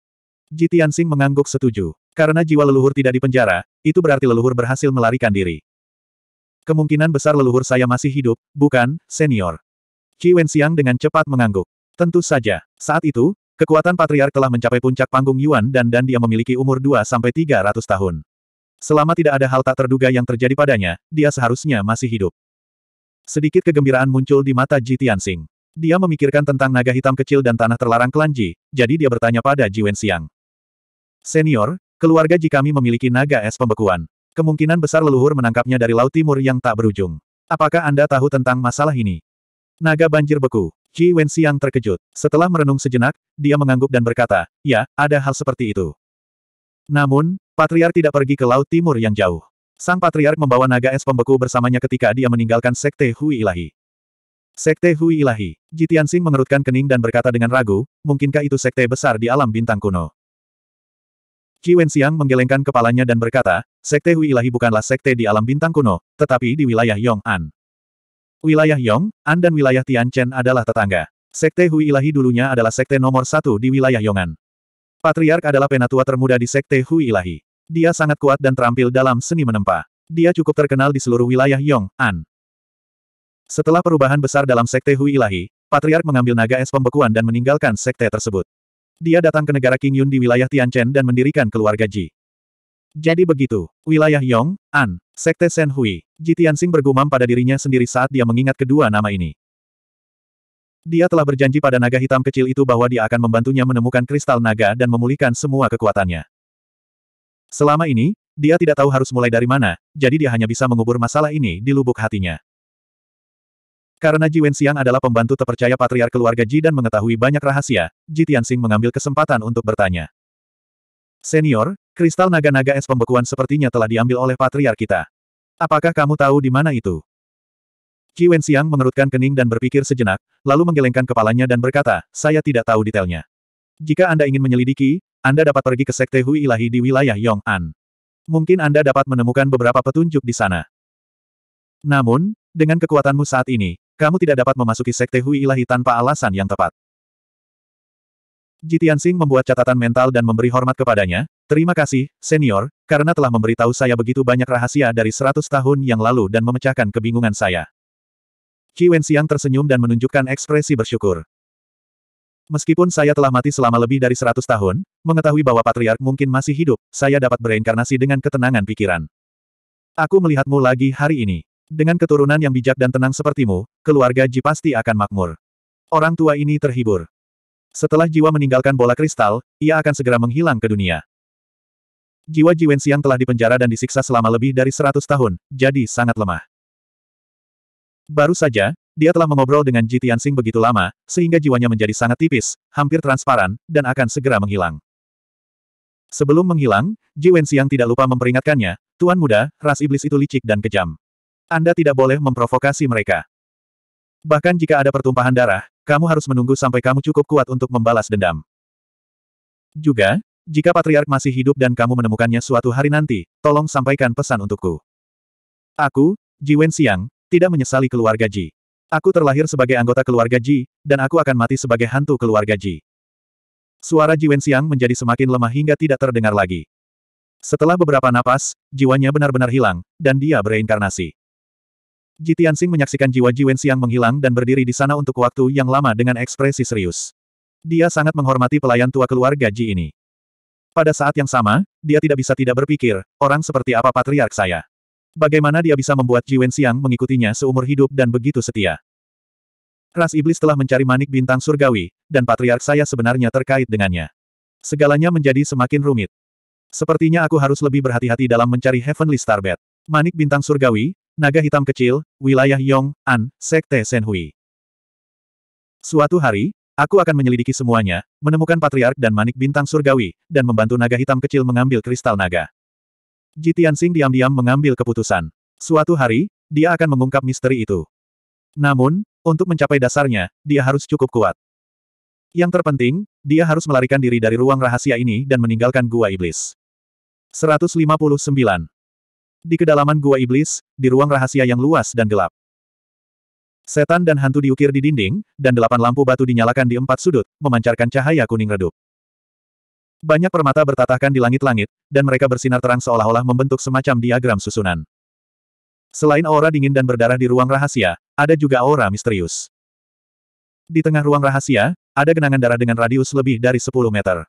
Speaker 1: Ji Tianxing mengangguk setuju. Karena jiwa leluhur tidak dipenjara, itu berarti leluhur berhasil melarikan diri. Kemungkinan besar leluhur saya masih hidup, bukan, senior. Ji Wenxiang dengan cepat mengangguk. Tentu saja, saat itu, Kekuatan patriark telah mencapai puncak panggung Yuan dan dan dia memiliki umur 2-300 tahun. Selama tidak ada hal tak terduga yang terjadi padanya, dia seharusnya masih hidup. Sedikit kegembiraan muncul di mata Ji Tianxing. Dia memikirkan tentang naga hitam kecil dan tanah terlarang kelanji, jadi dia bertanya pada Ji Wenxiang. Senior, keluarga Ji kami memiliki naga es pembekuan. Kemungkinan besar leluhur menangkapnya dari Laut Timur yang tak berujung. Apakah Anda tahu tentang masalah ini? Naga banjir beku. Ji Wenxiang terkejut. Setelah merenung sejenak, dia mengangguk dan berkata, ya, ada hal seperti itu. Namun, Patriark tidak pergi ke Laut Timur yang jauh. Sang Patriark membawa naga es pembeku bersamanya ketika dia meninggalkan Sekte Hui Ilahi. Sekte Hui Ilahi. Ji Tianxing mengerutkan kening dan berkata dengan ragu, mungkinkah itu sekte besar di alam bintang kuno? Qi Wenxiang menggelengkan kepalanya dan berkata, Sekte Hui Ilahi bukanlah sekte di alam bintang kuno, tetapi di wilayah Yong'an. Wilayah Yong, An dan wilayah Tianchen adalah tetangga. Sekte Hui Ilahi dulunya adalah sekte nomor satu di wilayah Yongan. Patriark adalah penatua termuda di sekte Hui Ilahi. Dia sangat kuat dan terampil dalam seni menempa. Dia cukup terkenal di seluruh wilayah Yong, An. Setelah perubahan besar dalam sekte Hui Ilahi, Patriark mengambil naga es pembekuan dan meninggalkan sekte tersebut. Dia datang ke negara King Yun di wilayah Tianchen dan mendirikan keluarga Ji. Jadi begitu, wilayah Yong, An, Sekte Sen Hui, bergumam pada dirinya sendiri saat dia mengingat kedua nama ini. Dia telah berjanji pada naga hitam kecil itu bahwa dia akan membantunya menemukan kristal naga dan memulihkan semua kekuatannya. Selama ini, dia tidak tahu harus mulai dari mana, jadi dia hanya bisa mengubur masalah ini di lubuk hatinya. Karena Ji Wenxiang adalah pembantu terpercaya patriark keluarga Ji dan mengetahui banyak rahasia, Ji Tianxing mengambil kesempatan untuk bertanya. Senior, kristal naga-naga es pembekuan sepertinya telah diambil oleh patriar kita. Apakah kamu tahu di mana itu? Qi Wenxiang mengerutkan kening dan berpikir sejenak, lalu menggelengkan kepalanya dan berkata, saya tidak tahu detailnya. Jika Anda ingin menyelidiki, Anda dapat pergi ke Sekte Hui Ilahi di wilayah Yong'an. Mungkin Anda dapat menemukan beberapa petunjuk di sana. Namun, dengan kekuatanmu saat ini, kamu tidak dapat memasuki Sekte Hui Ilahi tanpa alasan yang tepat. Jitian Sing membuat catatan mental dan memberi hormat kepadanya, terima kasih, senior, karena telah memberitahu saya begitu banyak rahasia dari seratus tahun yang lalu dan memecahkan kebingungan saya. Qi Wenxiang tersenyum dan menunjukkan ekspresi bersyukur. Meskipun saya telah mati selama lebih dari seratus tahun, mengetahui bahwa patriark mungkin masih hidup, saya dapat bereinkarnasi dengan ketenangan pikiran. Aku melihatmu lagi hari ini. Dengan keturunan yang bijak dan tenang sepertimu, keluarga Ji pasti akan makmur. Orang tua ini terhibur. Setelah jiwa meninggalkan bola kristal, ia akan segera menghilang ke dunia. Jiwa Jiwen Xiang telah dipenjara dan disiksa selama lebih dari 100 tahun, jadi sangat lemah. Baru saja, dia telah mengobrol dengan Ji Tianxing begitu lama, sehingga jiwanya menjadi sangat tipis, hampir transparan, dan akan segera menghilang. Sebelum menghilang, Ji Wenxiang tidak lupa memperingatkannya, Tuan Muda, ras iblis itu licik dan kejam. Anda tidak boleh memprovokasi mereka. Bahkan jika ada pertumpahan darah, kamu harus menunggu sampai kamu cukup kuat untuk membalas dendam. Juga, jika Patriark masih hidup dan kamu menemukannya suatu hari nanti, tolong sampaikan pesan untukku. Aku, Ji Wen Xiang, tidak menyesali keluarga Ji. Aku terlahir sebagai anggota keluarga Ji, dan aku akan mati sebagai hantu keluarga Ji. Suara Ji Wen Xiang menjadi semakin lemah hingga tidak terdengar lagi. Setelah beberapa napas, jiwanya benar-benar hilang, dan dia bereinkarnasi. Ji Tianxing menyaksikan jiwa Ji Wenxiang menghilang dan berdiri di sana untuk waktu yang lama dengan ekspresi serius. Dia sangat menghormati pelayan tua keluarga Ji ini. Pada saat yang sama, dia tidak bisa tidak berpikir, orang seperti apa patriark saya. Bagaimana dia bisa membuat Ji Wenxiang mengikutinya seumur hidup dan begitu setia. Ras iblis telah mencari manik bintang surgawi, dan patriark saya sebenarnya terkait dengannya. Segalanya menjadi semakin rumit. Sepertinya aku harus lebih berhati-hati dalam mencari Heavenly Starbed. Manik bintang surgawi, Naga Hitam Kecil, Wilayah Yong, An, Sekte Senhui. Suatu hari, aku akan menyelidiki semuanya, menemukan Patriark dan Manik Bintang Surgawi, dan membantu Naga Hitam Kecil mengambil kristal naga. Jitian Sing diam-diam mengambil keputusan. Suatu hari, dia akan mengungkap misteri itu. Namun, untuk mencapai dasarnya, dia harus cukup kuat. Yang terpenting, dia harus melarikan diri dari ruang rahasia ini dan meninggalkan gua iblis. 159. Di kedalaman gua iblis, di ruang rahasia yang luas dan gelap. Setan dan hantu diukir di dinding, dan delapan lampu batu dinyalakan di empat sudut, memancarkan cahaya kuning redup. Banyak permata bertatahkan di langit-langit, dan mereka bersinar terang seolah-olah membentuk semacam diagram susunan. Selain aura dingin dan berdarah di ruang rahasia, ada juga aura misterius. Di tengah ruang rahasia, ada genangan darah dengan radius lebih dari 10 meter.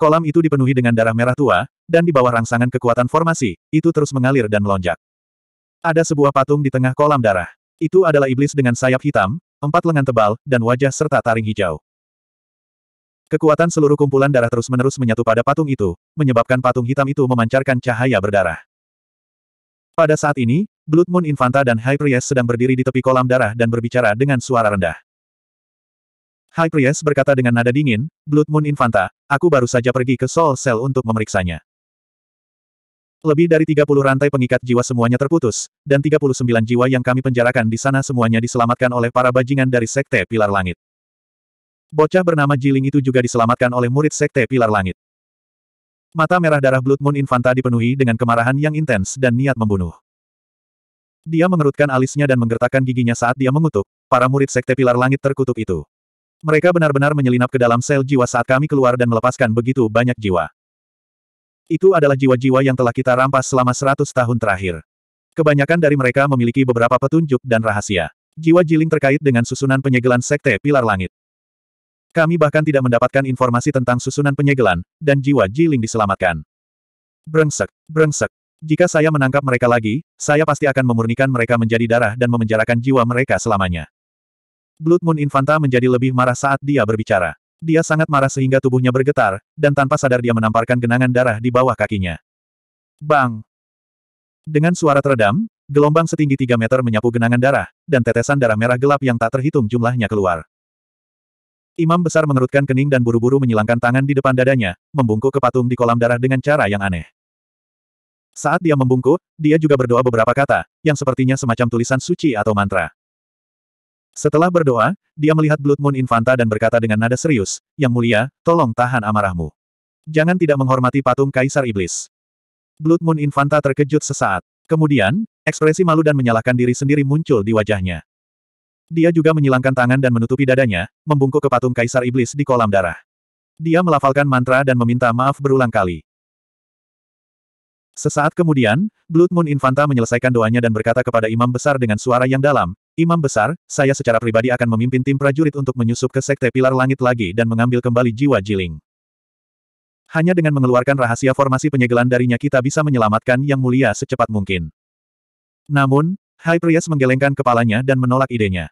Speaker 1: Kolam itu dipenuhi dengan darah merah tua, dan di bawah rangsangan kekuatan formasi, itu terus mengalir dan melonjak. Ada sebuah patung di tengah kolam darah. Itu adalah iblis dengan sayap hitam, empat lengan tebal, dan wajah serta taring hijau. Kekuatan seluruh kumpulan darah terus-menerus menyatu pada patung itu, menyebabkan patung hitam itu memancarkan cahaya berdarah. Pada saat ini, Blood Moon Infanta dan High Priest sedang berdiri di tepi kolam darah dan berbicara dengan suara rendah. High Priest berkata dengan nada dingin, Blood Moon Infanta, aku baru saja pergi ke Soul Cell untuk memeriksanya. Lebih dari 30 rantai pengikat jiwa semuanya terputus, dan 39 jiwa yang kami penjarakan di sana semuanya diselamatkan oleh para bajingan dari Sekte Pilar Langit. Bocah bernama Jiling itu juga diselamatkan oleh murid Sekte Pilar Langit. Mata merah darah Blood Moon Infanta dipenuhi dengan kemarahan yang intens dan niat membunuh. Dia mengerutkan alisnya dan menggertakkan giginya saat dia mengutuk, para murid Sekte Pilar Langit terkutuk itu. Mereka benar-benar menyelinap ke dalam sel jiwa saat kami keluar dan melepaskan begitu banyak jiwa. Itu adalah jiwa-jiwa yang telah kita rampas selama seratus tahun terakhir. Kebanyakan dari mereka memiliki beberapa petunjuk dan rahasia. Jiwa jiling terkait dengan susunan penyegelan Sekte Pilar Langit. Kami bahkan tidak mendapatkan informasi tentang susunan penyegelan, dan jiwa jiling diselamatkan. Brengsek, brengsek. Jika saya menangkap mereka lagi, saya pasti akan memurnikan mereka menjadi darah dan memenjarakan jiwa mereka selamanya. Blood Moon Infanta menjadi lebih marah saat dia berbicara. Dia sangat marah sehingga tubuhnya bergetar, dan tanpa sadar dia menamparkan genangan darah di bawah kakinya. Bang! Dengan suara teredam, gelombang setinggi 3 meter menyapu genangan darah, dan tetesan darah merah gelap yang tak terhitung jumlahnya keluar. Imam besar mengerutkan kening dan buru-buru menyilangkan tangan di depan dadanya, membungkuk ke patung di kolam darah dengan cara yang aneh. Saat dia membungkuk, dia juga berdoa beberapa kata, yang sepertinya semacam tulisan suci atau mantra. Setelah berdoa, dia melihat Blood Moon Infanta dan berkata dengan nada serius, Yang mulia, tolong tahan amarahmu. Jangan tidak menghormati patung Kaisar Iblis. Blood Moon Infanta terkejut sesaat. Kemudian, ekspresi malu dan menyalahkan diri sendiri muncul di wajahnya. Dia juga menyilangkan tangan dan menutupi dadanya, membungkuk ke patung Kaisar Iblis di kolam darah. Dia melafalkan mantra dan meminta maaf berulang kali. Sesaat kemudian, Blood Moon Infanta menyelesaikan doanya dan berkata kepada imam besar dengan suara yang dalam, Imam Besar, saya secara pribadi akan memimpin tim prajurit untuk menyusup ke Sekte Pilar Langit lagi dan mengambil kembali jiwa Jiling. Hanya dengan mengeluarkan rahasia formasi penyegelan darinya kita bisa menyelamatkan Yang Mulia secepat mungkin. Namun, High Priest menggelengkan kepalanya dan menolak idenya.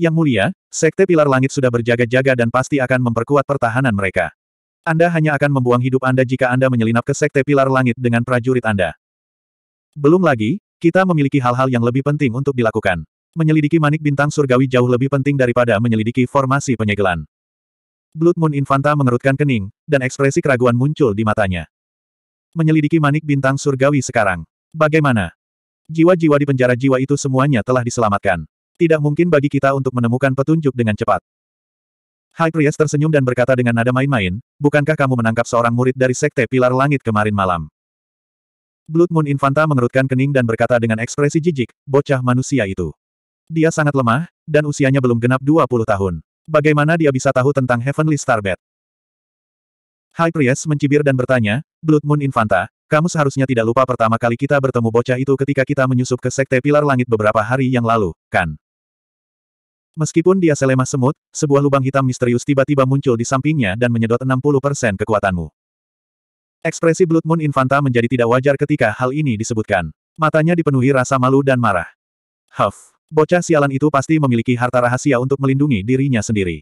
Speaker 1: Yang Mulia, Sekte Pilar Langit sudah berjaga-jaga dan pasti akan memperkuat pertahanan mereka. Anda hanya akan membuang hidup Anda jika Anda menyelinap ke Sekte Pilar Langit dengan prajurit Anda. Belum lagi, kita memiliki hal-hal yang lebih penting untuk dilakukan menyelidiki manik bintang surgawi jauh lebih penting daripada menyelidiki formasi penyegelan. Blood Moon Infanta mengerutkan kening, dan ekspresi keraguan muncul di matanya. Menyelidiki manik bintang surgawi sekarang. Bagaimana? Jiwa-jiwa di penjara jiwa itu semuanya telah diselamatkan. Tidak mungkin bagi kita untuk menemukan petunjuk dengan cepat. High Priest tersenyum dan berkata dengan nada main-main, bukankah kamu menangkap seorang murid dari Sekte Pilar Langit kemarin malam? Blood Moon Infanta mengerutkan kening dan berkata dengan ekspresi jijik, bocah manusia itu. Dia sangat lemah, dan usianya belum genap 20 tahun. Bagaimana dia bisa tahu tentang Heavenly Starbed? High Priest mencibir dan bertanya, Blood Moon Infanta, kamu seharusnya tidak lupa pertama kali kita bertemu bocah itu ketika kita menyusup ke Sekte Pilar Langit beberapa hari yang lalu, kan? Meskipun dia selemah semut, sebuah lubang hitam misterius tiba-tiba muncul di sampingnya dan menyedot 60% kekuatanmu. Ekspresi Blood Moon Infanta menjadi tidak wajar ketika hal ini disebutkan. Matanya dipenuhi rasa malu dan marah. Huff. Bocah sialan itu pasti memiliki harta rahasia untuk melindungi dirinya sendiri.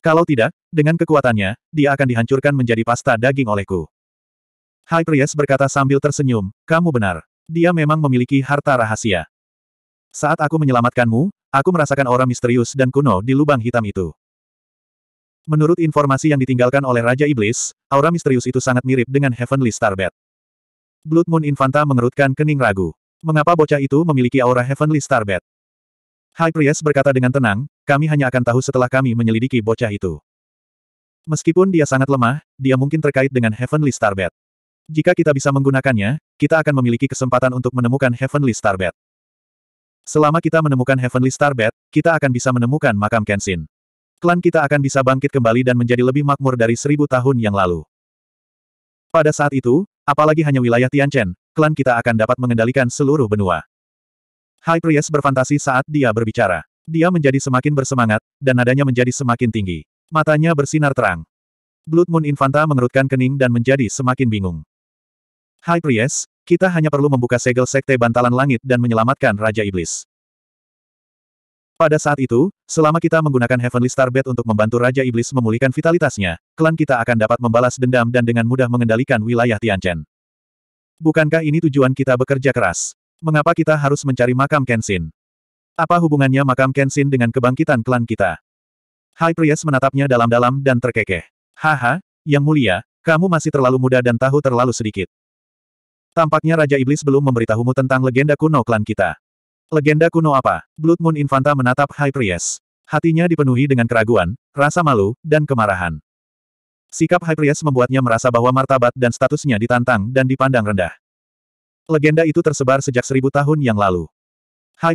Speaker 1: Kalau tidak, dengan kekuatannya, dia akan dihancurkan menjadi pasta daging olehku. High Priest berkata sambil tersenyum, kamu benar. Dia memang memiliki harta rahasia. Saat aku menyelamatkanmu, aku merasakan aura misterius dan kuno di lubang hitam itu. Menurut informasi yang ditinggalkan oleh Raja Iblis, aura misterius itu sangat mirip dengan Heavenly Starbed. Blood Moon Infanta mengerutkan kening ragu. Mengapa bocah itu memiliki aura Heavenly Starbed? High Priest berkata dengan tenang, kami hanya akan tahu setelah kami menyelidiki bocah itu. Meskipun dia sangat lemah, dia mungkin terkait dengan Heavenly Starbed. Jika kita bisa menggunakannya, kita akan memiliki kesempatan untuk menemukan Heavenly Starbed. Selama kita menemukan Heavenly Starbed, kita akan bisa menemukan makam Kenshin. Klan kita akan bisa bangkit kembali dan menjadi lebih makmur dari seribu tahun yang lalu. Pada saat itu, apalagi hanya wilayah Tianchen, klan kita akan dapat mengendalikan seluruh benua. High Priest berfantasi saat dia berbicara. Dia menjadi semakin bersemangat, dan nadanya menjadi semakin tinggi. Matanya bersinar terang. Blood Moon Infanta mengerutkan kening dan menjadi semakin bingung. High Priest, kita hanya perlu membuka segel sekte bantalan langit dan menyelamatkan Raja Iblis. Pada saat itu, selama kita menggunakan Heavenly Starbed untuk membantu Raja Iblis memulihkan vitalitasnya, klan kita akan dapat membalas dendam dan dengan mudah mengendalikan wilayah Tianchen. Bukankah ini tujuan kita bekerja keras? Mengapa kita harus mencari makam Kenshin? Apa hubungannya makam Kenshin dengan kebangkitan klan kita? High Priest menatapnya dalam-dalam dan terkekeh. Haha, yang mulia, kamu masih terlalu muda dan tahu terlalu sedikit. Tampaknya Raja Iblis belum memberitahumu tentang legenda kuno klan kita. Legenda kuno apa? Blood Moon Infanta menatap High Priest. Hatinya dipenuhi dengan keraguan, rasa malu, dan kemarahan. Sikap Priest membuatnya merasa bahwa martabat dan statusnya ditantang dan dipandang rendah. Legenda itu tersebar sejak seribu tahun yang lalu.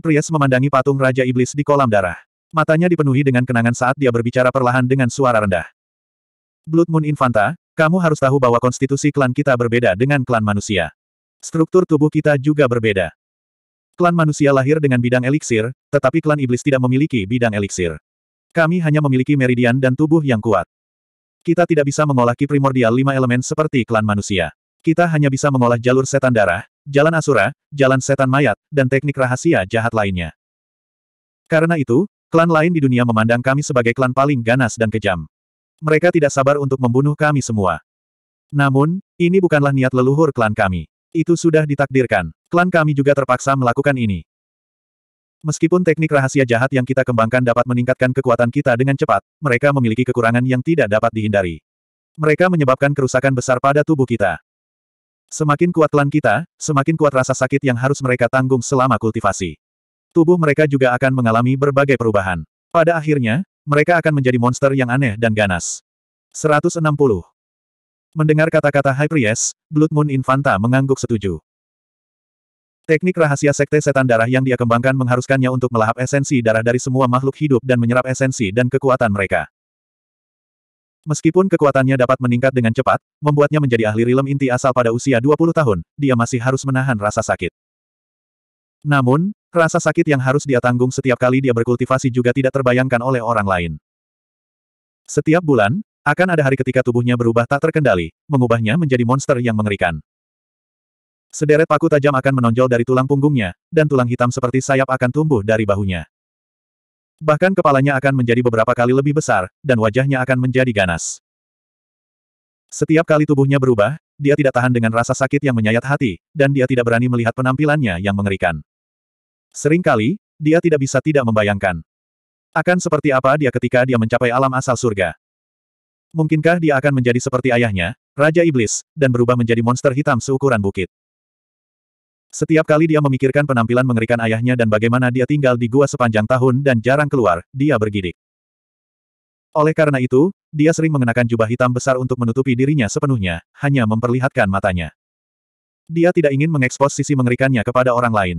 Speaker 1: Priest memandangi patung Raja Iblis di kolam darah. Matanya dipenuhi dengan kenangan saat dia berbicara perlahan dengan suara rendah. Blood Moon Infanta, kamu harus tahu bahwa konstitusi klan kita berbeda dengan klan manusia. Struktur tubuh kita juga berbeda. Klan manusia lahir dengan bidang eliksir, tetapi klan iblis tidak memiliki bidang eliksir. Kami hanya memiliki meridian dan tubuh yang kuat. Kita tidak bisa mengolah ki primordial lima elemen seperti klan manusia. Kita hanya bisa mengolah jalur setan darah, jalan asura, jalan setan mayat, dan teknik rahasia jahat lainnya. Karena itu, klan lain di dunia memandang kami sebagai klan paling ganas dan kejam. Mereka tidak sabar untuk membunuh kami semua. Namun, ini bukanlah niat leluhur klan kami. Itu sudah ditakdirkan. Klan kami juga terpaksa melakukan ini. Meskipun teknik rahasia jahat yang kita kembangkan dapat meningkatkan kekuatan kita dengan cepat, mereka memiliki kekurangan yang tidak dapat dihindari. Mereka menyebabkan kerusakan besar pada tubuh kita. Semakin kuat klan kita, semakin kuat rasa sakit yang harus mereka tanggung selama kultivasi. Tubuh mereka juga akan mengalami berbagai perubahan. Pada akhirnya, mereka akan menjadi monster yang aneh dan ganas. 160. Mendengar kata-kata High Priest, Blood Moon Infanta mengangguk setuju. Teknik rahasia sekte setan darah yang dia kembangkan mengharuskannya untuk melahap esensi darah dari semua makhluk hidup dan menyerap esensi dan kekuatan mereka. Meskipun kekuatannya dapat meningkat dengan cepat, membuatnya menjadi ahli rilem inti asal pada usia 20 tahun, dia masih harus menahan rasa sakit. Namun, rasa sakit yang harus dia tanggung setiap kali dia berkultivasi juga tidak terbayangkan oleh orang lain. Setiap bulan, akan ada hari ketika tubuhnya berubah tak terkendali, mengubahnya menjadi monster yang mengerikan. Sederet paku tajam akan menonjol dari tulang punggungnya, dan tulang hitam seperti sayap akan tumbuh dari bahunya. Bahkan kepalanya akan menjadi beberapa kali lebih besar, dan wajahnya akan menjadi ganas. Setiap kali tubuhnya berubah, dia tidak tahan dengan rasa sakit yang menyayat hati, dan dia tidak berani melihat penampilannya yang mengerikan. Seringkali, dia tidak bisa tidak membayangkan. Akan seperti apa dia ketika dia mencapai alam asal surga. Mungkinkah dia akan menjadi seperti ayahnya, Raja Iblis, dan berubah menjadi monster hitam seukuran bukit. Setiap kali dia memikirkan penampilan mengerikan ayahnya dan bagaimana dia tinggal di gua sepanjang tahun dan jarang keluar, dia bergidik. Oleh karena itu, dia sering mengenakan jubah hitam besar untuk menutupi dirinya sepenuhnya, hanya memperlihatkan matanya. Dia tidak ingin mengekspos sisi mengerikannya kepada orang lain.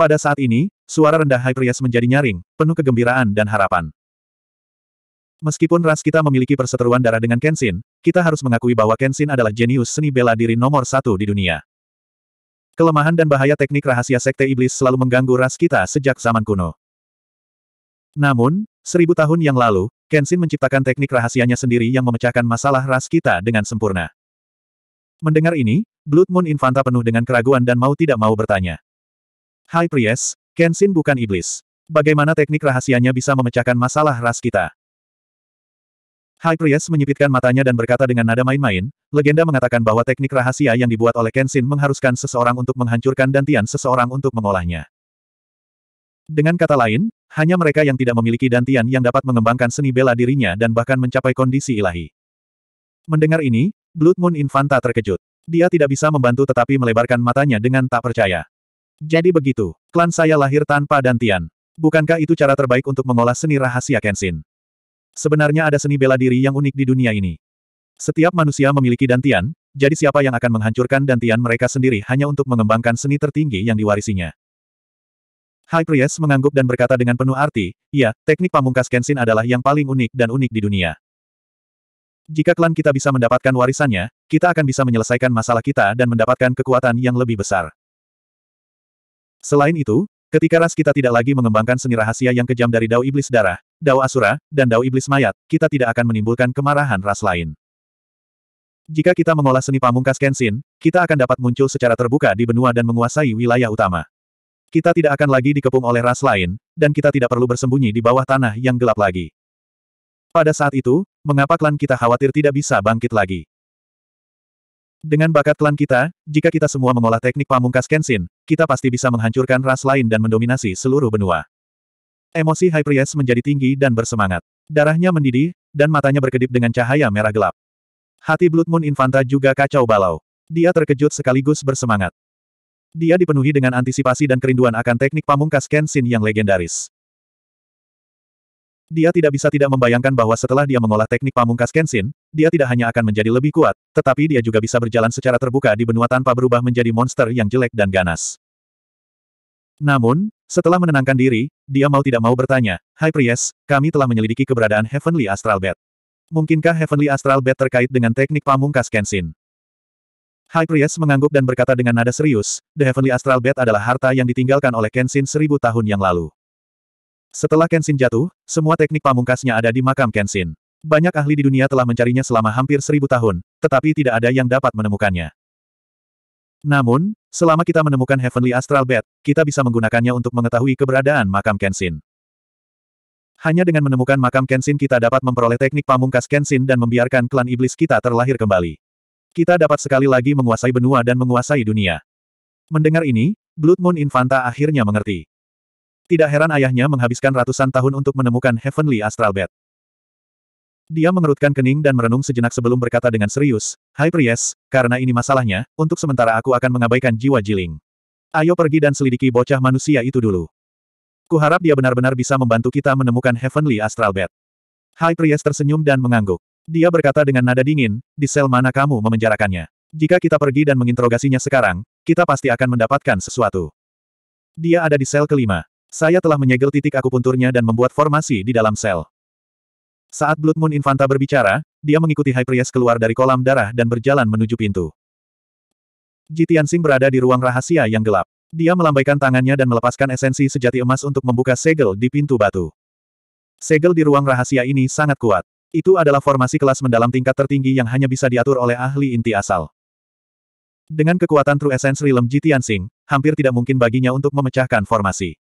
Speaker 1: Pada saat ini, suara rendah Hyperias menjadi nyaring, penuh kegembiraan dan harapan. Meskipun ras kita memiliki perseteruan darah dengan Kenshin, kita harus mengakui bahwa Kenshin adalah jenius seni bela diri nomor satu di dunia. Kelemahan dan bahaya teknik rahasia sekte iblis selalu mengganggu ras kita sejak zaman kuno. Namun, seribu tahun yang lalu, Kenshin menciptakan teknik rahasianya sendiri yang memecahkan masalah ras kita dengan sempurna. Mendengar ini, Blood Moon Infanta penuh dengan keraguan dan mau tidak mau bertanya. Hai Priest, Kenshin bukan iblis. Bagaimana teknik rahasianya bisa memecahkan masalah ras kita? High Priest menyipitkan matanya dan berkata dengan nada main-main, legenda mengatakan bahwa teknik rahasia yang dibuat oleh Kenshin mengharuskan seseorang untuk menghancurkan dan Tian seseorang untuk mengolahnya. Dengan kata lain, hanya mereka yang tidak memiliki dantian yang dapat mengembangkan seni bela dirinya dan bahkan mencapai kondisi ilahi. Mendengar ini, Blood Moon Infanta terkejut. Dia tidak bisa membantu tetapi melebarkan matanya dengan tak percaya. Jadi begitu, klan saya lahir tanpa dantian. Bukankah itu cara terbaik untuk mengolah seni rahasia Kenshin? Sebenarnya ada seni bela diri yang unik di dunia ini. Setiap manusia memiliki dantian, jadi siapa yang akan menghancurkan dantian mereka sendiri hanya untuk mengembangkan seni tertinggi yang diwarisinya. High Priest mengangguk dan berkata dengan penuh arti, "Ya, teknik pamungkas Kenshin adalah yang paling unik dan unik di dunia. Jika klan kita bisa mendapatkan warisannya, kita akan bisa menyelesaikan masalah kita dan mendapatkan kekuatan yang lebih besar. Selain itu, Ketika ras kita tidak lagi mengembangkan seni rahasia yang kejam dari Dao Iblis Darah, Dao Asura, dan Dao Iblis Mayat, kita tidak akan menimbulkan kemarahan ras lain. Jika kita mengolah seni pamungkas Kenshin, kita akan dapat muncul secara terbuka di benua dan menguasai wilayah utama. Kita tidak akan lagi dikepung oleh ras lain, dan kita tidak perlu bersembunyi di bawah tanah yang gelap lagi. Pada saat itu, mengapa klan kita khawatir tidak bisa bangkit lagi? Dengan bakat klan kita, jika kita semua mengolah teknik pamungkas Kenshin, kita pasti bisa menghancurkan ras lain dan mendominasi seluruh benua. Emosi High Priest menjadi tinggi dan bersemangat. Darahnya mendidih, dan matanya berkedip dengan cahaya merah gelap. Hati Blood Moon Infanta juga kacau balau. Dia terkejut sekaligus bersemangat. Dia dipenuhi dengan antisipasi dan kerinduan akan teknik pamungkas Kenshin yang legendaris. Dia tidak bisa tidak membayangkan bahwa setelah dia mengolah teknik pamungkas Kenshin, dia tidak hanya akan menjadi lebih kuat, tetapi dia juga bisa berjalan secara terbuka di benua tanpa berubah menjadi monster yang jelek dan ganas. Namun, setelah menenangkan diri, dia mau tidak mau bertanya, Hai Priest, kami telah menyelidiki keberadaan Heavenly Astral Bed. Mungkinkah Heavenly Astral Bed terkait dengan teknik pamungkas Kenshin? Hai Priest mengangguk dan berkata dengan nada serius, The Heavenly Astral Bed adalah harta yang ditinggalkan oleh Kenshin seribu tahun yang lalu. Setelah Kenshin jatuh, semua teknik pamungkasnya ada di makam Kenshin. Banyak ahli di dunia telah mencarinya selama hampir seribu tahun, tetapi tidak ada yang dapat menemukannya. Namun, selama kita menemukan Heavenly Astral Bed, kita bisa menggunakannya untuk mengetahui keberadaan makam Kenshin. Hanya dengan menemukan makam Kenshin kita dapat memperoleh teknik pamungkas Kenshin dan membiarkan klan iblis kita terlahir kembali. Kita dapat sekali lagi menguasai benua dan menguasai dunia. Mendengar ini, Blood Moon Infanta akhirnya mengerti. Tidak heran ayahnya menghabiskan ratusan tahun untuk menemukan Heavenly Astral Bed. Dia mengerutkan kening dan merenung sejenak sebelum berkata dengan serius, Hai Priest, karena ini masalahnya, untuk sementara aku akan mengabaikan jiwa Jiling. Ayo pergi dan selidiki bocah manusia itu dulu. Kuharap dia benar-benar bisa membantu kita menemukan Heavenly Astral Bed. Hai Priest tersenyum dan mengangguk. Dia berkata dengan nada dingin, di sel mana kamu memenjarakannya. Jika kita pergi dan menginterogasinya sekarang, kita pasti akan mendapatkan sesuatu. Dia ada di sel kelima. Saya telah menyegel titik akupunturnya dan membuat formasi di dalam sel. Saat Blood Moon Infanta berbicara, dia mengikuti High Priest keluar dari kolam darah dan berjalan menuju pintu. Jitiansing berada di ruang rahasia yang gelap. Dia melambaikan tangannya dan melepaskan esensi sejati emas untuk membuka segel di pintu batu. Segel di ruang rahasia ini sangat kuat. Itu adalah formasi kelas mendalam tingkat tertinggi yang hanya bisa diatur oleh ahli inti asal. Dengan kekuatan True Essence Realm Jitiansing, hampir tidak mungkin baginya untuk memecahkan formasi.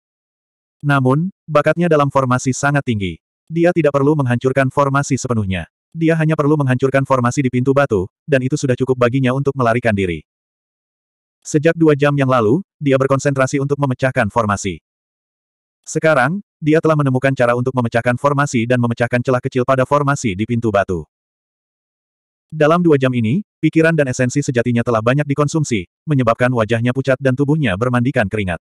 Speaker 1: Namun, bakatnya dalam formasi sangat tinggi. Dia tidak perlu menghancurkan formasi sepenuhnya. Dia hanya perlu menghancurkan formasi di pintu batu, dan itu sudah cukup baginya untuk melarikan diri. Sejak dua jam yang lalu, dia berkonsentrasi untuk memecahkan formasi. Sekarang, dia telah menemukan cara untuk memecahkan formasi dan memecahkan celah kecil pada formasi di pintu batu. Dalam dua jam ini, pikiran dan esensi sejatinya telah banyak dikonsumsi, menyebabkan wajahnya pucat dan tubuhnya bermandikan keringat.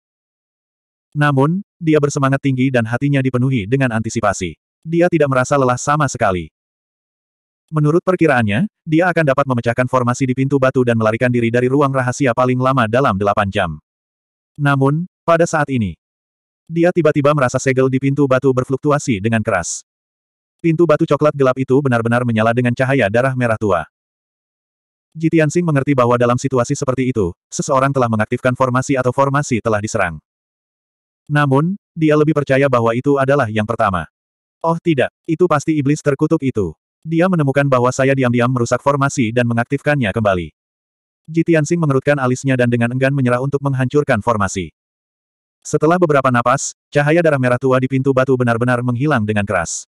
Speaker 1: Namun, dia bersemangat tinggi dan hatinya dipenuhi dengan antisipasi. Dia tidak merasa lelah sama sekali. Menurut perkiraannya, dia akan dapat memecahkan formasi di pintu batu dan melarikan diri dari ruang rahasia paling lama dalam delapan jam. Namun, pada saat ini, dia tiba-tiba merasa segel di pintu batu berfluktuasi dengan keras. Pintu batu coklat gelap itu benar-benar menyala dengan cahaya darah merah tua. Jitian Sing mengerti bahwa dalam situasi seperti itu, seseorang telah mengaktifkan formasi atau formasi telah diserang. Namun, dia lebih percaya bahwa itu adalah yang pertama. Oh tidak, itu pasti iblis terkutuk itu. Dia menemukan bahwa saya diam-diam merusak formasi dan mengaktifkannya kembali. Jitiansing mengerutkan alisnya dan dengan enggan menyerah untuk menghancurkan formasi. Setelah beberapa napas, cahaya darah merah tua di pintu batu benar-benar menghilang dengan keras.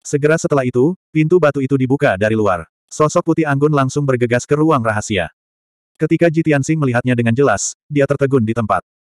Speaker 1: Segera setelah itu, pintu batu itu dibuka dari luar. Sosok putih anggun langsung bergegas ke ruang rahasia. Ketika Jitiansing melihatnya dengan jelas, dia tertegun di tempat.